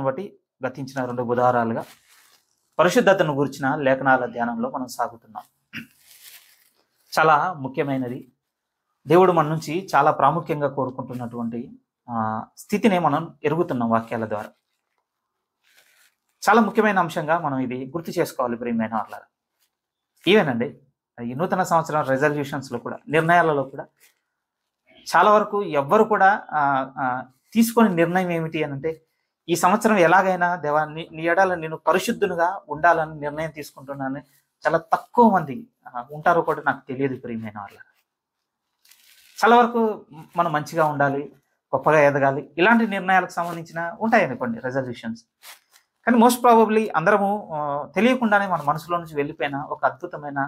అంశం బట్టి గతించిన రెండు బుధారాలుగా పరిశుద్ధతను గురించిన లేఖనాల ధ్యానంలో మనం సాగుతున్నాం చాలా ముఖ్యమైనది దేవుడు మన నుంచి చాలా ప్రాముఖ్యంగా కోరుకుంటున్నటువంటి స్థితిని మనం ఎరుగుతున్నాం వాక్యాల ద్వారా చాలా ముఖ్యమైన అంశంగా మనం ఇది గుర్తు చేసుకోవాలి ప్రియమైన వాళ్ళ ఈవేనండి ఈ నూతన సంవత్సరం రిజల్యూషన్స్లో కూడా నిర్ణయాలలో కూడా చాలా వరకు ఎవ్వరు కూడా తీసుకొని నిర్ణయం ఏమిటి అని అంటే ఈ సంవత్సరం ఎలాగైనా దేవా నీ ఎడాల నేను పరిశుద్ధునిగా ఉండాలని నిర్ణయం తీసుకుంటున్నాను చాలా తక్కువ మంది ఉంటారో కూడా నాకు తెలియదు ప్రియమైన వాళ్ళ చాలా వరకు మనం మంచిగా ఉండాలి గొప్పగా ఎదగాలి ఇలాంటి నిర్ణయాలకు సంబంధించిన ఉంటాయండి కొన్ని రిజర్వేషన్స్ కానీ మోస్ట్ ప్రాబబ్లీ అందరము తెలియకుండానే మన మనసులో నుంచి వెళ్ళిపోయిన ఒక అద్భుతమైన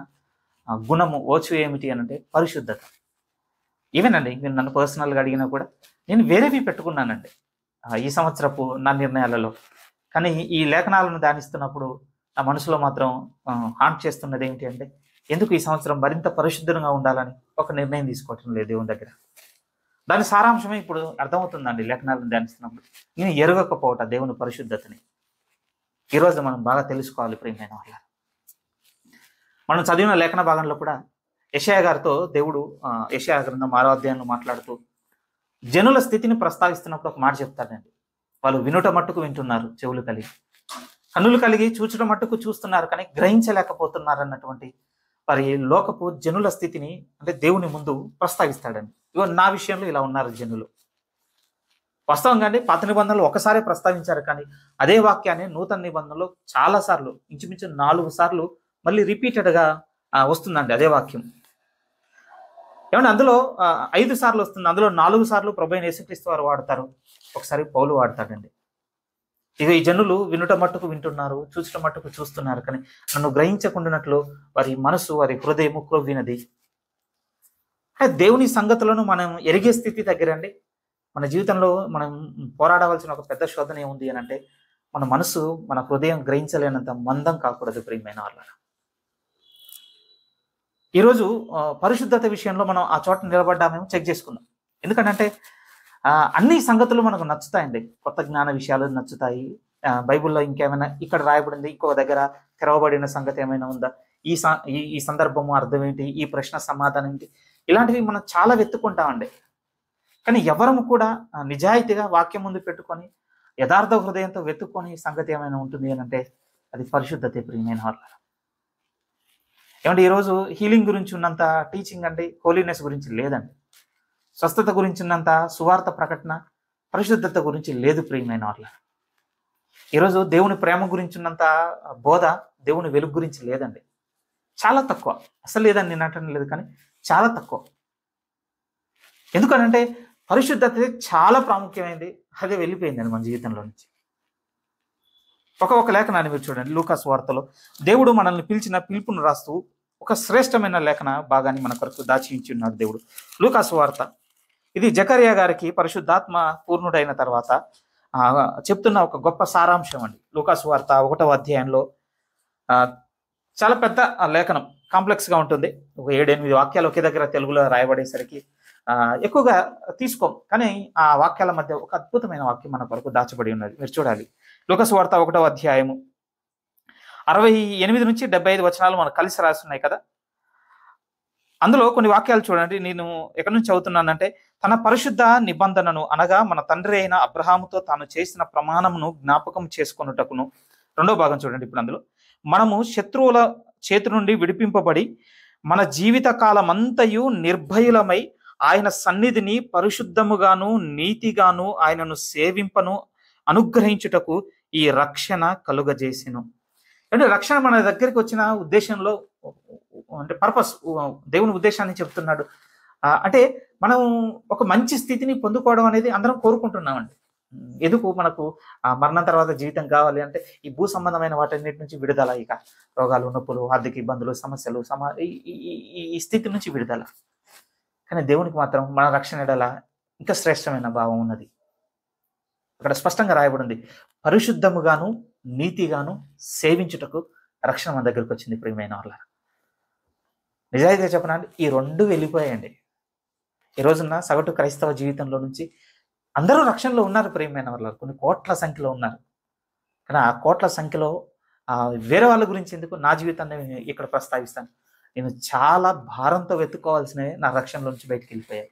గుణము ఓచు ఏమిటి అంటే పరిశుద్ధత అండి మీరు నన్ను పర్సనల్గా అడిగినా కూడా నేను వేరేవి పెట్టుకున్నానండి ఈ సంవత్సరపు నా నిర్ణయాలలో కానీ ఈ లేఖనాలను ధ్యానిస్తున్నప్పుడు నా మనసులో మాత్రం హాంట్ చేస్తున్నది ఏంటి అంటే ఎందుకు ఈ సంవత్సరం మరింత పరిశుద్ధంగా ఉండాలని ఒక నిర్ణయం తీసుకోవటం లేదు దేవుని దగ్గర దాని సారాంశమే ఇప్పుడు అర్థమవుతుందండి లేఖనాలను ధ్యానిస్తున్నప్పుడు నేను ఎరగకపోవట దేవుని పరిశుద్ధతని ఈరోజు మనం బాగా తెలుసుకోవాలి ప్రేమైన వాళ్ళ మనం చదివిన లేఖన భాగంలో కూడా యషయా గారితో దేవుడు యషయా గ్రంథం ఆరో అధ్యాయంలో మాట్లాడుతూ జనుల స్థితిని ప్రస్తావిస్తున్నప్పుడు ఒక మాట చెప్తాడండి వాళ్ళు వినుట మట్టుకు వింటున్నారు చెవులు కలిగి కన్నులు కలిగి చూచడం మట్టుకు చూస్తున్నారు కానీ గ్రహించలేకపోతున్నారు అన్నటువంటి వారి లోకపు జనుల స్థితిని అంటే దేవుని ముందు ప్రస్తావిస్తాడండి ఇవో నా విషయంలో ఇలా ఉన్నారు జనులు వాస్తవంగా అండి పాత నిబంధనలు ఒకసారి ప్రస్తావించారు కానీ అదే వాక్యాన్ని నూతన చాలా చాలాసార్లు ఇంచుమించు నాలుగు సార్లు మళ్ళీ రిపీటెడ్గా వస్తుందండి అదే వాక్యం ఏమంటే అందులో ఐదు సార్లు వస్తుంది అందులో నాలుగు సార్లు ప్రభు యేసుక్రీస్తు వారు వాడతారు ఒకసారి పౌలు వాడతాడండి ఇక ఈ జనులు వినుట మట్టుకు వింటున్నారు చూసిన మట్టుకు చూస్తున్నారు కానీ నన్ను గ్రహించకుండానట్లు వారి మనసు వారి హృదయము క్రొవ్వినది దేవుని సంగతులను మనం ఎరిగే స్థితి దగ్గరండి మన జీవితంలో మనం పోరాడవలసిన ఒక పెద్ద శోధన ఏముంది అని అంటే మన మనసు మన హృదయం గ్రహించలేనంత మందం కాకూడదు ప్రియమైన వాళ్ళ ఈరోజు పరిశుద్ధత విషయంలో మనం ఆ చోట నిలబడ్డామేమో చెక్ చేసుకుందాం ఎందుకంటే అన్ని సంగతులు మనకు నచ్చుతాయండి కొత్త జ్ఞాన విషయాలు నచ్చుతాయి బైబిల్లో ఇంకేమైనా ఇక్కడ రాయబడింది ఇంకో దగ్గర తెరవబడిన సంగతి ఏమైనా ఉందా ఈ ఈ సందర్భము అర్థం ఏంటి ఈ ప్రశ్న సమాధానం ఏంటి ఇలాంటివి మనం చాలా వెతుక్కుంటామండి కానీ ఎవరము కూడా నిజాయితీగా వాక్యం ముందు పెట్టుకొని యథార్థ హృదయంతో వెతుక్కొని సంగతి ఏమైనా ఉంటుంది అని అంటే అది పరిశుద్ధతే ప్రియమైన వాళ్ళ ఏమంటే ఈరోజు హీలింగ్ గురించి ఉన్నంత టీచింగ్ అండి హోలీనెస్ గురించి లేదండి స్వస్థత గురించి ఉన్నంత సువార్త ప్రకటన పరిశుద్ధత గురించి లేదు ప్రియమైన వాళ్ళ ఈరోజు దేవుని ప్రేమ గురించి ఉన్నంత బోధ దేవుని వెలుగు గురించి లేదండి చాలా తక్కువ అసలు లేదని నేను అంటే లేదు కానీ చాలా తక్కువ ఎందుకనంటే పరిశుద్ధత చాలా ప్రాముఖ్యమైంది అదే వెళ్ళిపోయిందండి మన జీవితంలో నుంచి ఒక ఒక లేఖనాన్ని మీరు చూడండి లూకాస్ వార్తలో దేవుడు మనల్ని పిలిచిన పిలుపును రాస్తూ ఒక శ్రేష్టమైన లేఖన భాగాన్ని మన కొరకు దాచించున్నాడు దేవుడు లూకాస్ వార్త ఇది జకరియా గారికి పరిశుద్ధాత్మ పూర్ణుడైన తర్వాత చెప్తున్న ఒక గొప్ప సారాంశం అండి లూకాస్ వార్త ఒకటవ అధ్యాయంలో చాలా పెద్ద లేఖనం కాంప్లెక్స్గా ఉంటుంది ఒక ఏడెనిమిది వాక్యాలు ఒకే దగ్గర తెలుగులో రాయబడేసరికి ఎక్కువగా తీసుకోం కానీ ఆ వాక్యాల మధ్య ఒక అద్భుతమైన వాక్యం మన కొరకు దాచబడి ఉన్నది మీరు చూడాలి వార్త ఒకటో అధ్యాయము అరవై ఎనిమిది నుంచి డెబ్బై ఐదు వచనాలు మనకు కలిసి రాస్తున్నాయి కదా అందులో కొన్ని వాక్యాలు చూడండి నేను ఎక్కడి నుంచి చదువుతున్నానంటే తన పరిశుద్ధ నిబంధనను అనగా మన తండ్రి అయిన అబ్రహాముతో తాను చేసిన ప్రమాణమును జ్ఞాపకం చేసుకున్నటకును రెండో భాగం చూడండి ఇప్పుడు అందులో మనము శత్రువుల చేతి నుండి విడిపింపబడి మన జీవిత కాలమంతయు నిర్భయులమై ఆయన సన్నిధిని పరిశుద్ధముగాను నీతిగాను ఆయనను సేవింపను అనుగ్రహించుటకు ఈ రక్షణ కలుగజేసెను అంటే రక్షణ మన దగ్గరికి వచ్చిన ఉద్దేశంలో అంటే పర్పస్ దేవుని ఉద్దేశాన్ని చెప్తున్నాడు అంటే మనం ఒక మంచి స్థితిని పొందుకోవడం అనేది అందరం కోరుకుంటున్నామండి ఎందుకు మనకు ఆ మరణం తర్వాత జీవితం కావాలి అంటే ఈ భూ సంబంధమైన వాటన్నిటి నుంచి విడుదల ఇక రోగాలు నొప్పులు ఆర్థిక ఇబ్బందులు సమస్యలు సమా ఈ స్థితి నుంచి విడుదల కానీ దేవునికి మాత్రం మన రక్షణ ఎడల ఇంకా శ్రేష్టమైన భావం ఉన్నది అక్కడ స్పష్టంగా రాయబడింది పరిశుద్ధముగాను నీతిగాను సేవించుటకు రక్షణ మన దగ్గరకు వచ్చింది ప్రియమైన వాళ్ళ నిజాయితీగా చెప్పనండి ఈ రెండు వెళ్ళిపోయాయండి ఈ రోజున సగటు క్రైస్తవ జీవితంలో నుంచి అందరూ రక్షణలో ఉన్నారు ప్రియమైన వాళ్ళ కొన్ని కోట్ల సంఖ్యలో ఉన్నారు కానీ ఆ కోట్ల సంఖ్యలో వేరే వాళ్ళ గురించి ఎందుకు నా జీవితాన్ని ఇక్కడ ప్రస్తావిస్తాను నేను చాలా భారంతో వెతుక్కోవాల్సినవి నా రక్షణలో నుంచి బయటకు వెళ్ళిపోయాయి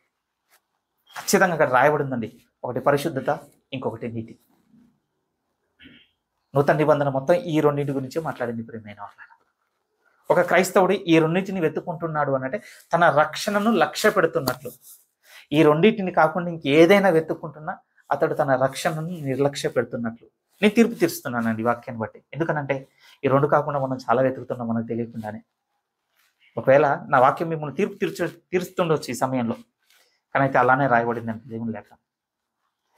ఖచ్చితంగా అక్కడ రాయబడిందండి ఒకటి పరిశుద్ధత ఇంకొకటి నీతి నూతన నిబంధన మొత్తం ఈ రెండింటి గురించి మాట్లాడింది ప్రేమైన వాళ్ళ ఒక క్రైస్తవుడు ఈ రెండింటిని వెతుకుంటున్నాడు అనంటే తన రక్షణను లక్ష్య పెడుతున్నట్లు ఈ రెండింటిని కాకుండా ఇంకేదైనా వెతుక్కుంటున్నా అతడు తన రక్షణను నిర్లక్ష్య పెడుతున్నట్లు నేను తీర్పు తీరుస్తున్నానండి వాక్యాన్ని బట్టి ఎందుకనంటే ఈ రెండు కాకుండా మనం చాలా వెతుకుతున్నాం మనకు తెలియకుండానే ఒకవేళ నా వాక్యం మిమ్మల్ని తీర్పు తీర్చు తీరుస్తుండొచ్చు ఈ సమయంలో కానీ అయితే అలానే అంటే దేవుని లేఖ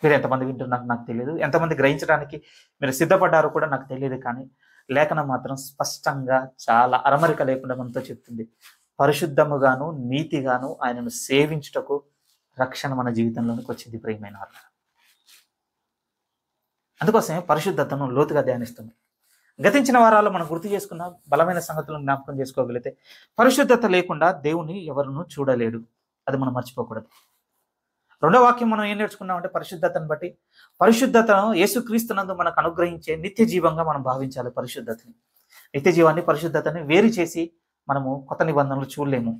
మీరు ఎంతమంది వింటున్నారు నాకు తెలియదు ఎంతమంది గ్రహించడానికి మీరు సిద్ధపడ్డారు కూడా నాకు తెలియదు కానీ లేఖనం మాత్రం స్పష్టంగా చాలా అరమరిక లేకుండా మనతో చెప్తుంది పరిశుద్ధముగాను నీతిగాను ఆయనను సేవించుటకు రక్షణ మన జీవితంలోనికి వచ్చింది ప్రియమైన అందుకోసమే పరిశుద్ధతను లోతుగా ధ్యానిస్తుంది గతించిన వారాలు మనం గుర్తు చేసుకున్న బలమైన సంగతులను జ్ఞాపకం చేసుకోగలిగితే పరిశుద్ధత లేకుండా దేవుని ఎవరినూ చూడలేడు అది మనం మర్చిపోకూడదు రెండో వాక్యం మనం ఏం నేర్చుకున్నామంటే పరిశుద్ధతను బట్టి పరిశుద్ధతను యేసుక్రీస్తునందు మనకు అనుగ్రహించే నిత్య జీవంగా మనం భావించాలి పరిశుద్ధతని నిత్య జీవాన్ని పరిశుద్ధతని వేరు చేసి మనము కొత్త నిబంధనలు చూడలేము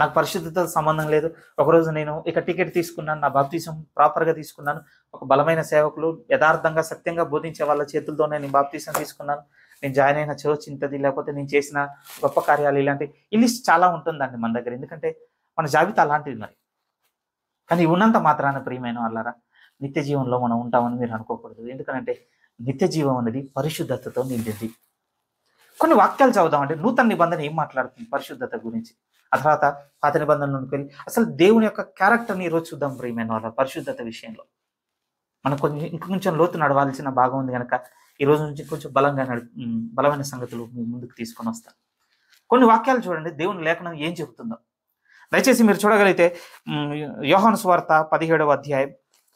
నాకు పరిశుద్ధత సంబంధం లేదు ఒకరోజు నేను ఇక టికెట్ తీసుకున్నాను నా బాప్తీసం ప్రాపర్గా తీసుకున్నాను ఒక బలమైన సేవకులు యథార్థంగా సత్యంగా బోధించే వాళ్ళ చేతులతోనే నేను బాప్తీసం తీసుకున్నాను నేను జాయిన్ అయిన చర్చ్ ఇంతది లేకపోతే నేను చేసిన గొప్ప కార్యాలు ఇలాంటి ఈ లిస్ట్ చాలా ఉంటుందండి మన దగ్గర ఎందుకంటే మన జాబితా అలాంటిది మరి కానీ ఉన్నంత మాత్రాన ప్రియమైన వాళ్ళరా నిత్య జీవనంలో మనం ఉంటామని మీరు అనుకోకూడదు ఎందుకంటే నిత్య జీవం అనేది పరిశుద్ధతతో నిండింది కొన్ని వాక్యాలు చదువుదామండి నూతన నిబంధన ఏం మాట్లాడుతుంది పరిశుద్ధత గురించి ఆ తర్వాత పాత నిబంధనలు వెళ్ళి అసలు దేవుని యొక్క క్యారెక్టర్ని ఈరోజు చూద్దాం ప్రియమైన వాళ్ళ పరిశుద్ధత విషయంలో మనం కొంచెం ఇంకొంచెం లోతు నడవాల్సిన భాగం ఉంది కనుక ఈ రోజు నుంచి కొంచెం బలంగా నడి బలమైన సంగతులు ముందుకు తీసుకొని వస్తాను కొన్ని వాక్యాలు చూడండి దేవుని లేఖనం ఏం చెబుతుందో దయచేసి మీరు చూడగలిగితే యోహన్ స్వార్త పదిహేడవ అధ్యాయం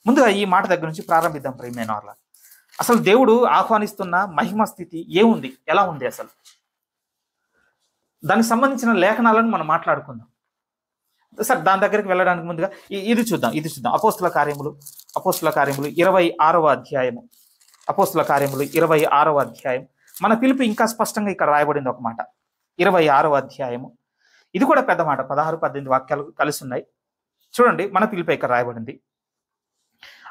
ముందుగా ఈ మాట దగ్గర నుంచి ప్రారంభిద్దాం ప్రేమైన వాళ్ళ అసలు దేవుడు ఆహ్వానిస్తున్న మహిమ స్థితి ఏముంది ఎలా ఉంది అసలు దానికి సంబంధించిన లేఖనాలను మనం మాట్లాడుకుందాం సార్ దాని దగ్గరికి వెళ్ళడానికి ముందుగా ఇది చూద్దాం ఇది చూద్దాం అపోస్తుల కార్యములు అపోస్తుల కార్యములు ఇరవై ఆరవ అధ్యాయము అపోస్తుల కార్యములు ఇరవై ఆరవ అధ్యాయం మన పిలుపు ఇంకా స్పష్టంగా ఇక్కడ రాయబడింది ఒక మాట ఇరవై ఆరవ అధ్యాయము ఇది కూడా పెద్ద మాట పదహారు పద్దెనిమిది వాక్యాలు కలిసి ఉన్నాయి చూడండి మన పిలిపై ఇక్కడ రాయబడింది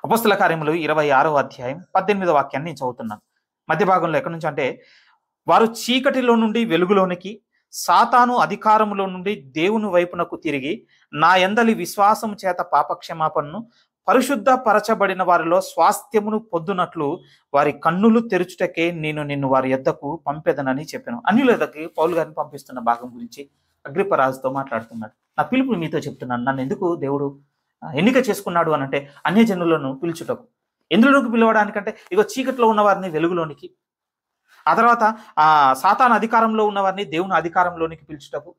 అపస్తుల కార్యములు ఇరవై ఆరో అధ్యాయం పద్దెనిమిది వాక్యాన్ని నేను చదువుతున్నాను మధ్య భాగంలో ఎక్కడి నుంచి అంటే వారు చీకటిలో నుండి వెలుగులోనికి సాతాను అధికారములో నుండి దేవుని వైపునకు తిరిగి నా ఎందలి విశ్వాసం చేత పాపక్షమాపణను పరిశుద్ధ పరచబడిన వారిలో స్వాస్థ్యమును పొద్దునట్లు వారి కన్నులు తెరుచుటకే నేను నిన్ను వారి ఎద్దకు పంపేదనని చెప్పాను అన్యుల పౌలు గారిని పంపిస్తున్న భాగం గురించి అగ్రిపరాజుతో మాట్లాడుతున్నాడు నా పిలుపు మీతో చెప్తున్నాను నన్ను ఎందుకు దేవుడు ఎన్నిక చేసుకున్నాడు అని అంటే అనంటే జనులను పిలుచుటకు ఎందులోకి పిలవడానికంటే ఇగో చీకట్లో ఉన్నవారిని వెలుగులోనికి ఆ తర్వాత ఆ సాతాన్ అధికారంలో ఉన్నవారిని దేవుని అధికారంలోనికి పిలుచుటకు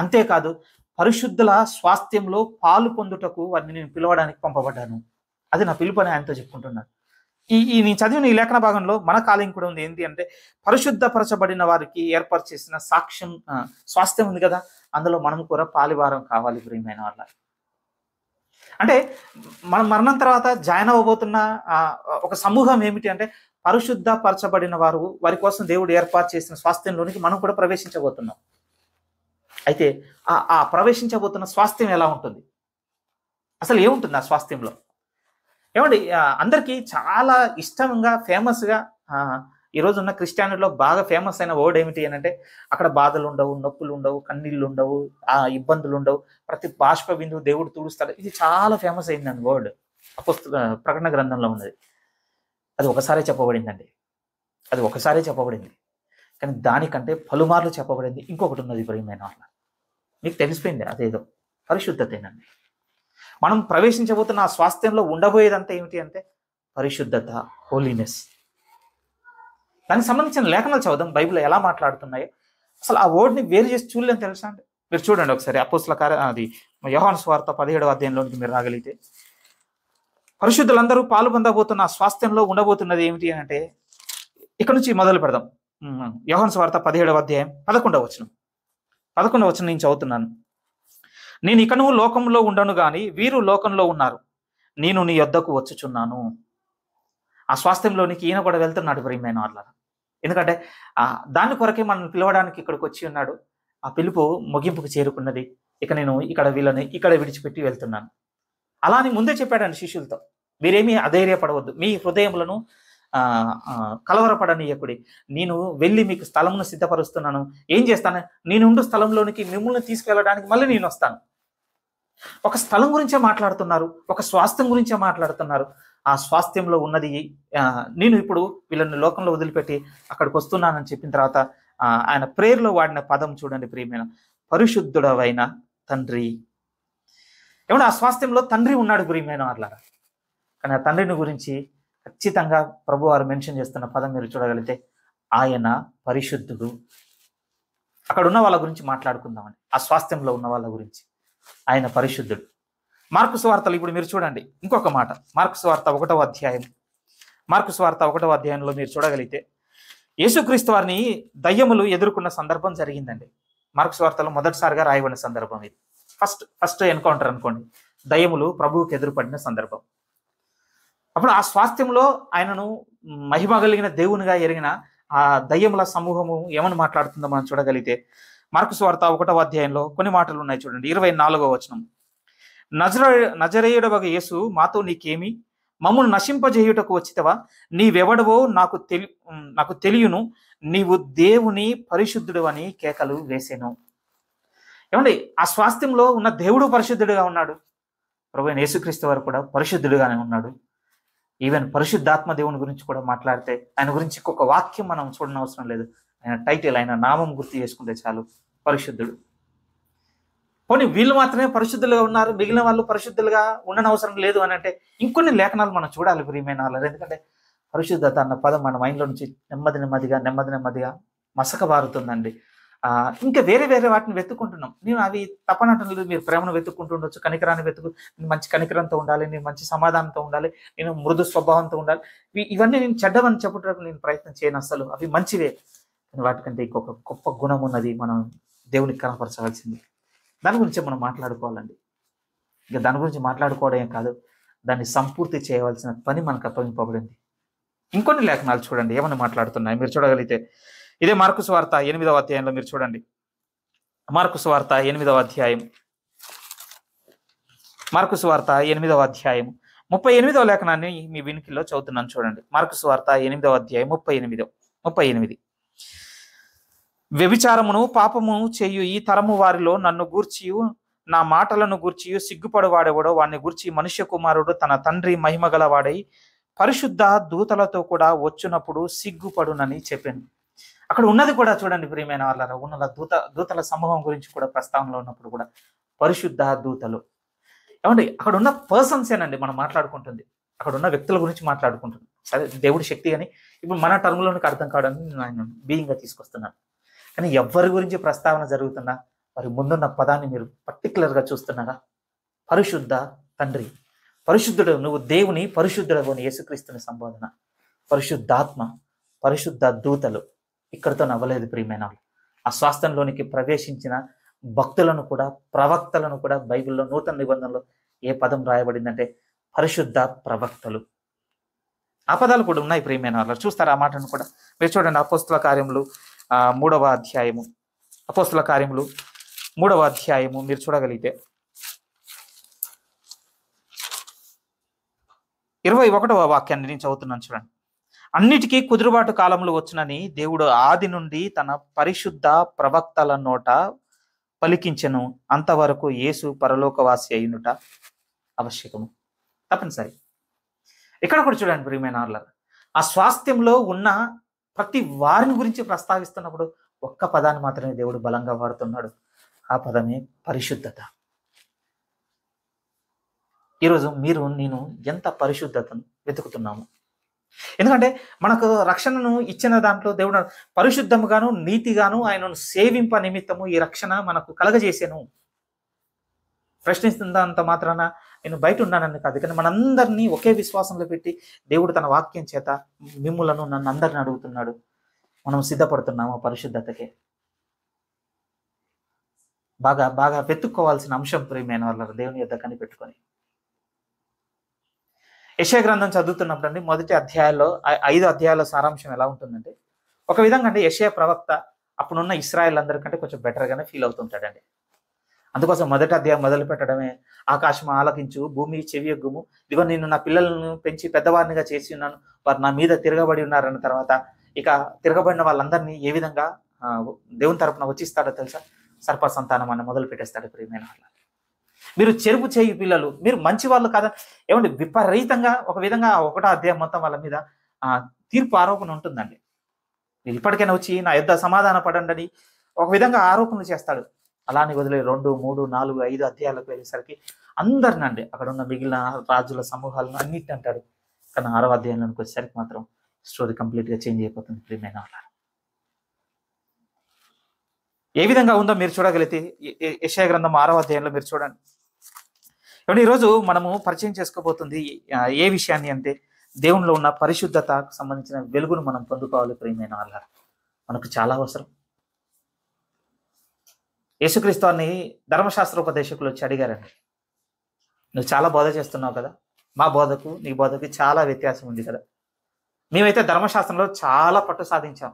అంతేకాదు పరిశుద్ధుల స్వాస్థ్యంలో పాలు పొందుటకు వారిని నేను పిలవడానికి పంపబడ్డాను అది నా పిలుపు అని ఆయనతో చెప్పుకుంటున్నాడు ఈ ఈ నేను చదివిన ఈ లేఖన భాగంలో మన కాలం కూడా ఉంది ఏంటి అంటే పరిశుద్ధపరచబడిన వారికి ఏర్పాటు చేసిన సాక్ష్యం స్వాస్థ్యం ఉంది కదా అందులో మనం కూడా పాలివారం కావాలి ప్రియమైన వాళ్ళ అంటే మనం మరణం తర్వాత జాయిన్ అవ్వబోతున్న ఒక సమూహం ఏమిటి అంటే పరిశుద్ధపరచబడిన వారు వారి కోసం దేవుడు ఏర్పాటు చేసిన స్వాస్థ్యంలోనికి మనం కూడా ప్రవేశించబోతున్నాం అయితే ఆ ప్రవేశించబోతున్న స్వాస్థ్యం ఎలా ఉంటుంది అసలు ఏముంటుంది ఆ స్వాస్థ్యంలో ఏమండి అందరికీ చాలా ఇష్టంగా ఫేమస్గా ఈరోజు ఉన్న క్రిస్టియానిటీలో బాగా ఫేమస్ అయిన వర్డ్ ఏమిటి అని అంటే అక్కడ బాధలు ఉండవు నొప్పులు ఉండవు కన్నీళ్ళు ఉండవు ఆ ఇబ్బందులు ఉండవు ప్రతి బాష్ప బిందువు దేవుడు తుడుస్తాడు ఇది చాలా ఫేమస్ అయిందండి వర్డ్ పుస్తక ప్రకటన గ్రంథంలో ఉన్నది అది ఒకసారే చెప్పబడిందండి అది ఒకసారే చెప్పబడింది కానీ దానికంటే పలుమార్లు చెప్పబడింది ఇంకొకటి ఉన్నది ప్రియమైన వాళ్ళ మీకు తెలిసిపోయింది అదేదో పరిశుద్ధతేనండి మనం ప్రవేశించబోతున్న ఆ స్వాస్థ్యంలో ఉండబోయేదంతా ఏమిటి అంటే పరిశుద్ధత హోలీనెస్ దానికి సంబంధించిన లేఖనాలు చదువుదాం బైబిల్ ఎలా మాట్లాడుతున్నాయో అసలు ఆ వర్డ్ని వేరు చేసి చూడలేని తెలుసా అండి మీరు చూడండి ఒకసారి అపోస్ల కార్య అది యోహాన్ స్వార్త పదిహేడవ అధ్యాయంలోనికి మీరు రాగలిగితే పరిశుద్ధులందరూ పాలు పొందబోతున్న స్వాస్థ్యంలో ఉండబోతున్నది ఏమిటి అంటే ఇక్కడ నుంచి మొదలు పెడదాం యోహన్ స్వార్త పదిహేడవ అధ్యాయం పదకొండవ వచనం పదకొండవ వచనం నేను చదువుతున్నాను నేను ఇకను లోకంలో ఉండను గాని వీరు లోకంలో ఉన్నారు నేను నీ యొద్దకు వచ్చుచున్నాను ఆ స్వాస్థ్యంలోనికి ఈయన కూడా వెళ్తున్నాడు ప్రియమైన వాళ్ళ ఎందుకంటే దాని కొరకే మనం పిలవడానికి ఇక్కడికి వచ్చి ఉన్నాడు ఆ పిలుపు ముగింపుకు చేరుకున్నది ఇక నేను ఇక్కడ వీళ్ళని ఇక్కడ విడిచిపెట్టి వెళ్తున్నాను అలా అని ముందే చెప్పాడండి శిష్యులతో మీరేమీ అధైర్యపడవద్దు మీ హృదయములను కలవరపడనీయకుడి నేను వెళ్ళి మీకు స్థలమును సిద్ధపరుస్తున్నాను ఏం చేస్తాను నేనుండు స్థలంలోనికి మిమ్మల్ని తీసుకెళ్ళడానికి మళ్ళీ నేను వస్తాను ఒక స్థలం గురించే మాట్లాడుతున్నారు ఒక స్వాస్థ్యం గురించే మాట్లాడుతున్నారు ఆ స్వాస్థ్యంలో ఉన్నది నేను ఇప్పుడు వీళ్ళని లోకంలో వదిలిపెట్టి అక్కడికి వస్తున్నానని చెప్పిన తర్వాత ఆయన ప్రేయర్లో వాడిన పదం చూడండి ప్రియమైన పరిశుద్ధుడవైన తండ్రి ఏమన్నా ఆ స్వాస్థ్యంలో తండ్రి ఉన్నాడు ప్రియమైన అట్లా కానీ ఆ తండ్రిని గురించి ఖచ్చితంగా ప్రభు వారు మెన్షన్ చేస్తున్న పదం మీరు చూడగలిగితే ఆయన పరిశుద్ధుడు అక్కడ ఉన్న వాళ్ళ గురించి మాట్లాడుకుందామండి ఆ స్వాస్థ్యంలో ఉన్న వాళ్ళ గురించి ఆయన పరిశుద్ధుడు మార్కు స్వార్తలు ఇప్పుడు మీరు చూడండి ఇంకొక మాట మార్కు స్వార్త ఒకటవ అధ్యాయం మార్కు స్వార్త ఒకటవ అధ్యాయంలో మీరు చూడగలిగితే యేసుక్రీస్తు వారిని దయ్యములు ఎదుర్కొన్న సందర్భం జరిగిందండి మార్కు స్వార్తలో మొదటిసారిగా రాయబడిన సందర్భం ఇది ఫస్ట్ ఫస్ట్ ఎన్కౌంటర్ అనుకోండి దయ్యములు ప్రభువుకి ఎదురుపడిన సందర్భం అప్పుడు ఆ స్వాస్థ్యంలో ఆయనను మహిమ కలిగిన దేవునిగా ఎరిగిన ఆ దయ్యముల సమూహము ఏమని మాట్లాడుతుందో మనం చూడగలిగితే మార్కు స్వార్త ఒకటో అధ్యాయంలో కొన్ని మాటలు ఉన్నాయి చూడండి ఇరవై నాలుగవ వచనం నజర నజరేయుడవగ యేసు మాతో నీకేమి మమ్మల్ని నశింపజేయుటకు వచ్చితవా నీవెవడవో నాకు తెలి నాకు తెలియను నీవు దేవుని పరిశుద్ధుడు అని కేకలు వేసాను ఏమండి ఆ స్వాస్థ్యంలో ఉన్న దేవుడు పరిశుద్ధుడుగా ఉన్నాడు ప్రభు యేసుక్రీస్తు వారు కూడా పరిశుద్ధుడుగానే ఉన్నాడు ఈవెన్ పరిశుద్ధాత్మ దేవుని గురించి కూడా మాట్లాడితే ఆయన గురించి ఒక వాక్యం మనం చూడనవసరం లేదు ఆయన టైటిల్ ఆయన నామం గుర్తు చేసుకుంటే చాలు పరిశుద్ధుడు పోనీ వీళ్ళు మాత్రమే పరిశుద్ధులుగా ఉన్నారు మిగిలిన వాళ్ళు పరిశుద్ధులుగా ఉండనవసరం లేదు అని అంటే ఇంకొన్ని లేఖనాలు మనం చూడాలి ప్రియమైన వాళ్ళు ఎందుకంటే పరిశుద్ధత అన్న పదం మన మైండ్లో నుంచి నెమ్మది నెమ్మదిగా నెమ్మది నెమ్మదిగా మసకబారుతుందండి ఇంకా వేరే వేరే వాటిని వెతుక్కుంటున్నాం నేను అవి లేదు మీరు ప్రేమను వెతుక్కుంటుండొచ్చు కనికరాన్ని వెతుకు మంచి కనికరంతో ఉండాలి నేను మంచి సమాధానంతో ఉండాలి నేను మృదు స్వభావంతో ఉండాలి ఇవన్నీ నేను చెడ్డవని చెప్పడానికి నేను ప్రయత్నం చేయను అసలు అవి మంచివే కానీ వాటికంటే ఇంకొక గొప్ప గుణం ఉన్నది మనం దేవునికి కనపరచవలసింది దాని గురించి మనం మాట్లాడుకోవాలండి ఇంకా దాని గురించి మాట్లాడుకోవడమే కాదు దాన్ని సంపూర్తి చేయవలసిన పని మనకు అప్పగింపబడింది ఇంకొన్ని లేఖనాలు చూడండి ఏమని మాట్లాడుతున్నాయి మీరు చూడగలిగితే ఇదే మార్కు స్వార్త ఎనిమిదవ అధ్యాయంలో మీరు చూడండి మార్కు స్వార్త ఎనిమిదవ అధ్యాయం మార్కు స్వార్త ఎనిమిదవ అధ్యాయం ముప్పై ఎనిమిదవ లేఖనాన్ని మీ వినికిలో చదువుతున్నాను చూడండి మార్కు స్వార్త ఎనిమిదవ అధ్యాయం ముప్పై ఎనిమిదవ ముప్పై ఎనిమిది వ్యభిచారమును పాపము చేయు ఈ తరము వారిలో నన్ను గూర్చియు నా మాటలను గూర్చియు సిగ్గుపడువాడెవడో వాడిని గూర్చి మనుష్య కుమారుడు తన తండ్రి మహిమ గలవాడై పరిశుద్ధ దూతలతో కూడా వచ్చినప్పుడు సిగ్గుపడునని చెప్పింది అక్కడ ఉన్నది కూడా చూడండి ప్రియమైన వాళ్ళ ఉన్న దూత దూతల సమూహం గురించి కూడా ప్రస్తావనలో ఉన్నప్పుడు కూడా పరిశుద్ధ దూతలు ఏమండి అక్కడ ఉన్న ఏనండి మనం మాట్లాడుకుంటుంది అక్కడ ఉన్న వ్యక్తుల గురించి మాట్లాడుకుంటుంది సరే దేవుడి శక్తి అని ఇప్పుడు మన టర్మ్లోనికి అర్థం కావడానికి నేను బీయింగ్గా తీసుకొస్తున్నాను కానీ ఎవరి గురించి ప్రస్తావన జరుగుతున్నా వారి ముందున్న పదాన్ని మీరు పర్టికులర్గా చూస్తున్నారా పరిశుద్ధ తండ్రి పరిశుద్ధుడు నువ్వు దేవుని పరిశుద్ధుడు అని యేసుక్రీస్తుని సంబోధన పరిశుద్ధాత్మ పరిశుద్ధ దూతలు ఇక్కడితో నవ్వలేదు ప్రియమైన ఆ స్వాస్థంలోనికి ప్రవేశించిన భక్తులను కూడా ప్రవక్తలను కూడా బైబిల్లో నూతన నిబంధనలు ఏ పదం రాయబడిందంటే పరిశుద్ధ ప్రవక్తలు ఆ పదాలు కూడా ఉన్నాయి ప్రియమైన వాళ్ళు చూస్తారు ఆ మాటను కూడా మీరు చూడండి పుస్తక కార్యములు మూడవ అధ్యాయము అపోస్తుల కార్యములు మూడవ అధ్యాయము మీరు చూడగలిగితే ఇరవై ఒకటవ వాక్యాన్ని నేను చదువుతున్నాను చూడండి అన్నిటికీ కుదురుబాటు కాలంలో వచ్చునని దేవుడు ఆది నుండి తన పరిశుద్ధ ప్రవక్తల నోట పలికించను అంతవరకు యేసు పరలోకవాసి అయినుట ఆవశ్యకము తప్పనిసరి ఇక్కడ కూడా చూడండి ప్రియమైన ఆ స్వాస్థ్యంలో ఉన్న ప్రతి వారిని గురించి ప్రస్తావిస్తున్నప్పుడు ఒక్క పదాన్ని మాత్రమే దేవుడు బలంగా వాడుతున్నాడు ఆ పదమే పరిశుద్ధత ఈరోజు మీరు నేను ఎంత పరిశుద్ధతను వెతుకుతున్నాము ఎందుకంటే మనకు రక్షణను ఇచ్చిన దాంట్లో దేవుడు పరిశుద్ధముగాను నీతిగాను ఆయనను సేవింప నిమిత్తము ఈ రక్షణ మనకు కలగజేసాను ప్రశ్నిస్తుందంత మాత్రాన నేను బయట ఉన్నానని కాదు కానీ మనందరినీ ఒకే విశ్వాసంలో పెట్టి దేవుడు తన వాక్యం చేత మిమ్ములను నన్ను అందరిని అడుగుతున్నాడు మనం సిద్ధపడుతున్నాము పరిశుద్ధతకే బాగా బాగా వెతుక్కోవాల్సిన అంశం ప్రేమైన వాళ్ళ దేవుని యొక్క కనిపెట్టుకొని యశయ గ్రంథం చదువుతున్నప్పుడు అండి మొదటి అధ్యాయంలో ఐదు అధ్యాయాల సారాంశం ఎలా ఉంటుందంటే ఒక విధంగా అండి యశయ ప్రవక్త అప్పుడున్న ఇస్రాయల్ అందరికంటే కొంచెం బెటర్గానే ఫీల్ అవుతుంటాడండి అందుకోసం మొదటి అధ్యాయం మొదలు పెట్టడమే ఆకాశం ఆలకించు భూమి చెవి ఎగ్గుము ఇదిగో నేను నా పిల్లలను పెంచి పెద్దవారినిగా చేసి ఉన్నాను వారు నా మీద తిరగబడి ఉన్నారన్న తర్వాత ఇక తిరగబడిన వాళ్ళందరినీ ఏ విధంగా దేవుని తరపున వచ్చిస్తాడో తెలుసా సర్ప సంతానం అని మొదలు పెట్టేస్తాడు ప్రియమైన వాళ్ళ మీరు చెరుపు చేయి పిల్లలు మీరు మంచి వాళ్ళు కాదా ఏమంటే విపరీతంగా ఒక విధంగా ఒకటో అధ్యాయం మొత్తం వాళ్ళ మీద తీర్పు ఆరోపణ ఉంటుందండి ఇప్పటికైనా వచ్చి నా యుద్ధ సమాధాన పడండి ఒక విధంగా ఆరోపణలు చేస్తాడు అలానే వదిలే రెండు మూడు నాలుగు ఐదు అధ్యాయాలకు వెళ్ళేసరికి అండి అక్కడ ఉన్న మిగిలిన రాజుల సమూహాలను అన్నిటిని అంటాడు కానీ ఆరో అధ్యాయంలోకి వచ్చేసరికి మాత్రం స్టోరీ కంప్లీట్గా చేంజ్ అయిపోతుంది ప్రియమైన వాళ్ళ ఏ విధంగా ఉందో మీరు చూడగలిగితే యశాయ గ్రంథం ఆరో అధ్యాయంలో మీరు చూడండి కాబట్టి ఈరోజు మనము పరిచయం చేసుకోబోతుంది ఏ విషయాన్ని అంటే దేవునిలో ఉన్న పరిశుద్ధతకు సంబంధించిన వెలుగును మనం పొందుకోవాలి ప్రియమైన వాళ్ళ మనకు చాలా అవసరం ధర్మశాస్త్ర ఉపదేశకులు వచ్చి అడిగారండి నువ్వు చాలా బోధ చేస్తున్నావు కదా మా బోధకు నీ బోధకు చాలా వ్యత్యాసం ఉంది కదా మేమైతే ధర్మశాస్త్రంలో చాలా పట్టు సాధించాం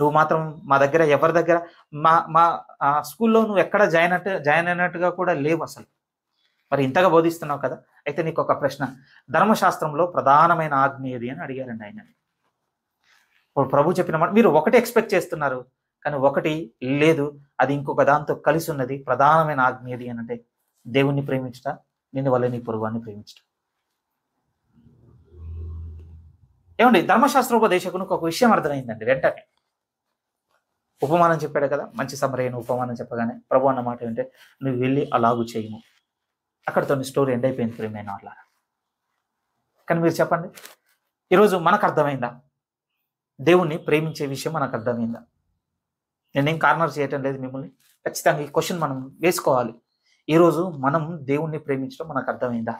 నువ్వు మాత్రం మా దగ్గర ఎవరి దగ్గర మా మా స్కూల్లో నువ్వు ఎక్కడ జాయిన్ అట్టు జాయిన్ అయినట్టుగా కూడా లేవు అసలు మరి ఇంతగా బోధిస్తున్నావు కదా అయితే నీకు ఒక ప్రశ్న ధర్మశాస్త్రంలో ప్రధానమైన ఆజ్ఞ ఏది అని అడిగారండి ఆయన ఇప్పుడు ప్రభు చెప్పిన మాట మీరు ఒకటి ఎక్స్పెక్ట్ చేస్తున్నారు కానీ ఒకటి లేదు అది ఇంకొక దాంతో కలిసి ఉన్నది ప్రధానమైన ఆజ్ఞ ఏది అంటే దేవుణ్ణి ప్రేమించట నేను వల్ల నీ పొరువాన్ని ప్రేమించట ఏమండి ధర్మశాస్త్రోపదేశకునికి ఒక విషయం అర్థమైందండి వెంటనే ఉపమానం చెప్పాడు కదా మంచి సమరైన ఉపమానం చెప్పగానే ప్రభు అన్న మాట ఏంటంటే నువ్వు వెళ్ళి అలాగు చేయము అక్కడతో స్టోరీ ఎండ్ అయిపోయింది ప్రేమైన అలా కానీ మీరు చెప్పండి ఈరోజు మనకు అర్థమైందా దేవుణ్ణి ప్రేమించే విషయం మనకు అర్థమైందా నేనేం కార్నర్ చేయటం లేదు మిమ్మల్ని ఖచ్చితంగా ఈ క్వశ్చన్ మనం వేసుకోవాలి ఈరోజు మనం దేవుణ్ణి ప్రేమించడం మనకు అర్థమైందా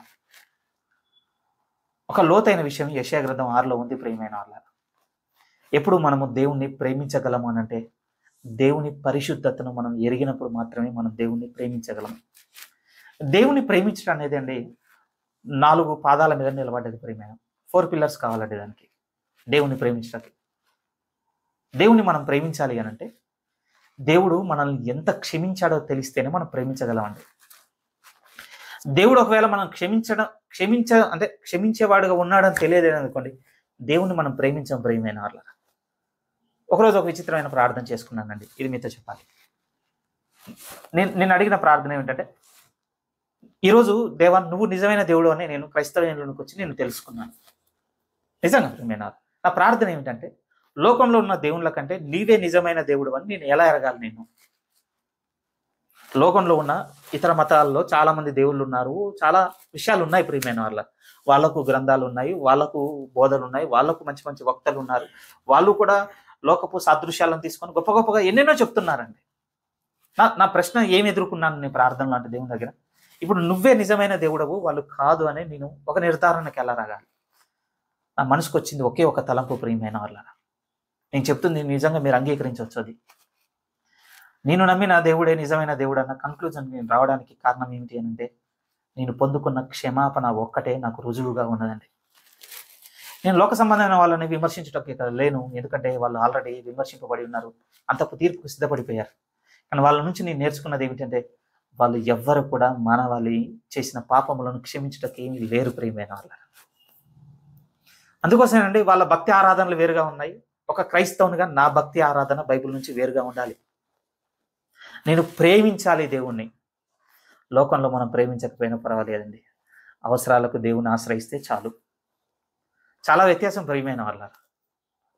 ఒక లోతైన విషయం యశాగ్రంథం ఆరులో ఉంది ప్రేమైన వాళ్ళ ఎప్పుడు మనము దేవుణ్ణి ప్రేమించగలము అనంటే దేవుని పరిశుద్ధతను మనం ఎరిగినప్పుడు మాత్రమే మనం దేవుణ్ణి ప్రేమించగలం దేవుని ప్రేమించడం అనేది అండి నాలుగు పాదాల మీద నిలబడ్డది ప్రేమైన ఫోర్ పిల్లర్స్ కావాలండి దానికి దేవుణ్ణి ప్రేమించడానికి దేవుణ్ణి మనం ప్రేమించాలి అనంటే దేవుడు మనల్ని ఎంత క్షమించాడో తెలిస్తేనే మనం ప్రేమించగలమండి దేవుడు ఒకవేళ మనం క్షమించడం క్షమించ అంటే క్షమించేవాడుగా ఉన్నాడని తెలియలేదు అనుకోండి దేవుణ్ణి మనం ప్రేమించం ప్రేమైన వాళ్ళ ఒకరోజు ఒక విచిత్రమైన ప్రార్థన చేసుకున్నానండి ఇది మీతో చెప్పాలి నేను నేను అడిగిన ప్రార్థన ఏమిటంటే ఈరోజు దేవా నువ్వు నిజమైన దేవుడు అని నేను క్రైస్తవంలోనికి వచ్చి నేను తెలుసుకున్నాను నిజంగా ప్రేమైన నా ప్రార్థన ఏమిటంటే లోకంలో ఉన్న దేవుళ్ళ కంటే నీవే నిజమైన దేవుడు అని నేను ఎలా ఎరగాలి నేను లోకంలో ఉన్న ఇతర మతాల్లో చాలా మంది దేవుళ్ళు ఉన్నారు చాలా విషయాలు ఉన్నాయి ప్రియమైన వాళ్ళ వాళ్ళకు గ్రంథాలు ఉన్నాయి వాళ్ళకు బోధలు ఉన్నాయి వాళ్ళకు మంచి మంచి వక్తలు ఉన్నారు వాళ్ళు కూడా లోకపు సాదృశ్యాలను తీసుకొని గొప్ప గొప్పగా ఎన్నెన్నో చెప్తున్నారండి నా నా ప్రశ్న ఏమి ఎదుర్కొన్నాను నేను ప్రార్థన లాంటి దేవుని దగ్గర ఇప్పుడు నువ్వే నిజమైన దేవుడవు వాళ్ళు కాదు అని నేను ఒక నిర్ధారణకి ఎలా రాగాలి నా మనసుకు వచ్చింది ఒకే ఒక తలంపు ప్రియమైన వాళ్ళ నేను చెప్తుంది నిజంగా మీరు అంగీకరించవచ్చు అది నేను నమ్మిన దేవుడే నిజమైన దేవుడు అన్న కన్క్లూజన్ నేను రావడానికి కారణం ఏమిటి అంటే నేను పొందుకున్న క్షమాపణ ఒక్కటే నాకు రుజువుగా ఉన్నదండి నేను లోక సంబంధమైన వాళ్ళని విమర్శించటం ఇక్కడ లేను ఎందుకంటే వాళ్ళు ఆల్రెడీ విమర్శింపబడి ఉన్నారు అంతకు తీర్పుకు సిద్ధపడిపోయారు కానీ వాళ్ళ నుంచి నేను నేర్చుకున్నది ఏమిటంటే వాళ్ళు ఎవ్వరు కూడా మానవాళి చేసిన పాపములను క్షమించటకి లేరు ప్రేమైన వాళ్ళ అందుకోసమేనండి వాళ్ళ భక్తి ఆరాధనలు వేరుగా ఉన్నాయి ఒక క్రైస్తవునిగా నా భక్తి ఆరాధన బైబిల్ నుంచి వేరుగా ఉండాలి నేను ప్రేమించాలి దేవుణ్ణి లోకంలో మనం ప్రేమించకపోయినా పర్వాలేదండి అవసరాలకు దేవుని ఆశ్రయిస్తే చాలు చాలా వ్యత్యాసం ప్రియమైన వాళ్ళ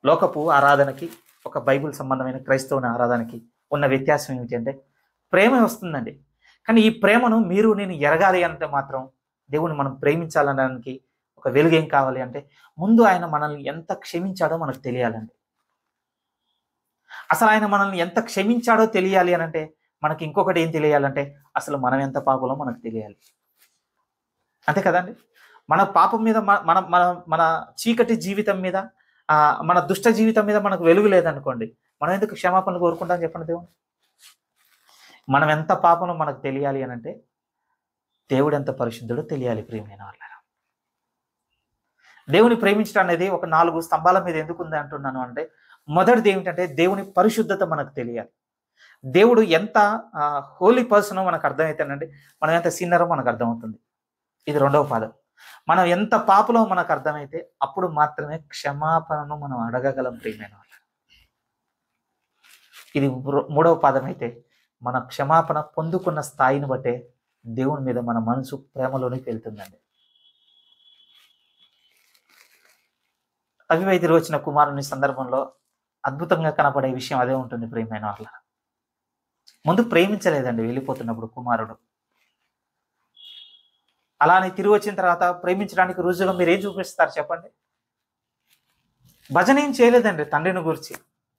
లోకపు ఆరాధనకి ఒక బైబిల్ సంబంధమైన క్రైస్తవుని ఆరాధనకి ఉన్న వ్యత్యాసం ఏమిటంటే ప్రేమ వస్తుందండి కానీ ఈ ప్రేమను మీరు నేను ఎరగాలి అంటే మాత్రం దేవుని మనం ప్రేమించాలనడానికి ఒక వెలుగేం కావాలి అంటే ముందు ఆయన మనల్ని ఎంత క్షమించాడో మనకు తెలియాలండి అసలు ఆయన మనల్ని ఎంత క్షమించాడో తెలియాలి అని అంటే మనకి ఇంకొకటి ఏం తెలియాలంటే అసలు మనం ఎంత పాపలో మనకు తెలియాలి అంతే కదండి మన పాపం మీద మన మన మన చీకటి జీవితం మీద మన దుష్ట జీవితం మీద మనకు వెలుగు లేదనుకోండి మనం ఎందుకు క్షమాపణలు కోరుకుంటాం చెప్పండి దేవుడు మనం ఎంత పాపనో మనకు తెలియాలి అని అంటే దేవుడు ఎంత పరిశుద్ధుడో తెలియాలి ప్రియమైన వాళ్ళ దేవుని ప్రేమించడం అనేది ఒక నాలుగు స్తంభాల మీద ఎందుకు ఉంది అంటున్నాను అంటే మొదటిది ఏమిటంటే దేవుని పరిశుద్ధత మనకు తెలియాలి దేవుడు ఎంత హోలీ పర్సనో మనకు అర్థమవుతానండి మనం ఎంత సిన్నరో మనకు అర్థమవుతుంది ఇది రెండవ పాదం మనం ఎంత పాపలో మనకు అర్థమైతే అప్పుడు మాత్రమే క్షమాపణను మనం అడగగలం ప్రియమైన ఇది మూడవ పాదం అయితే మన క్షమాపణ పొందుకున్న స్థాయిని బట్టే దేవుని మీద మన మనసు ప్రేమలోనికి వెళ్తుందండి అవివైద్యులు వచ్చిన కుమారుని సందర్భంలో అద్భుతంగా కనపడే విషయం అదే ఉంటుంది ప్రేమైన వాళ్ళ ముందు ప్రేమించలేదండి వెళ్ళిపోతున్నప్పుడు కుమారుడు అలానే తిరిగి వచ్చిన తర్వాత ప్రేమించడానికి రోజుగా మీరు ఏం చూపిస్తారు చెప్పండి భజన ఏం చేయలేదండి తండ్రిని గురించి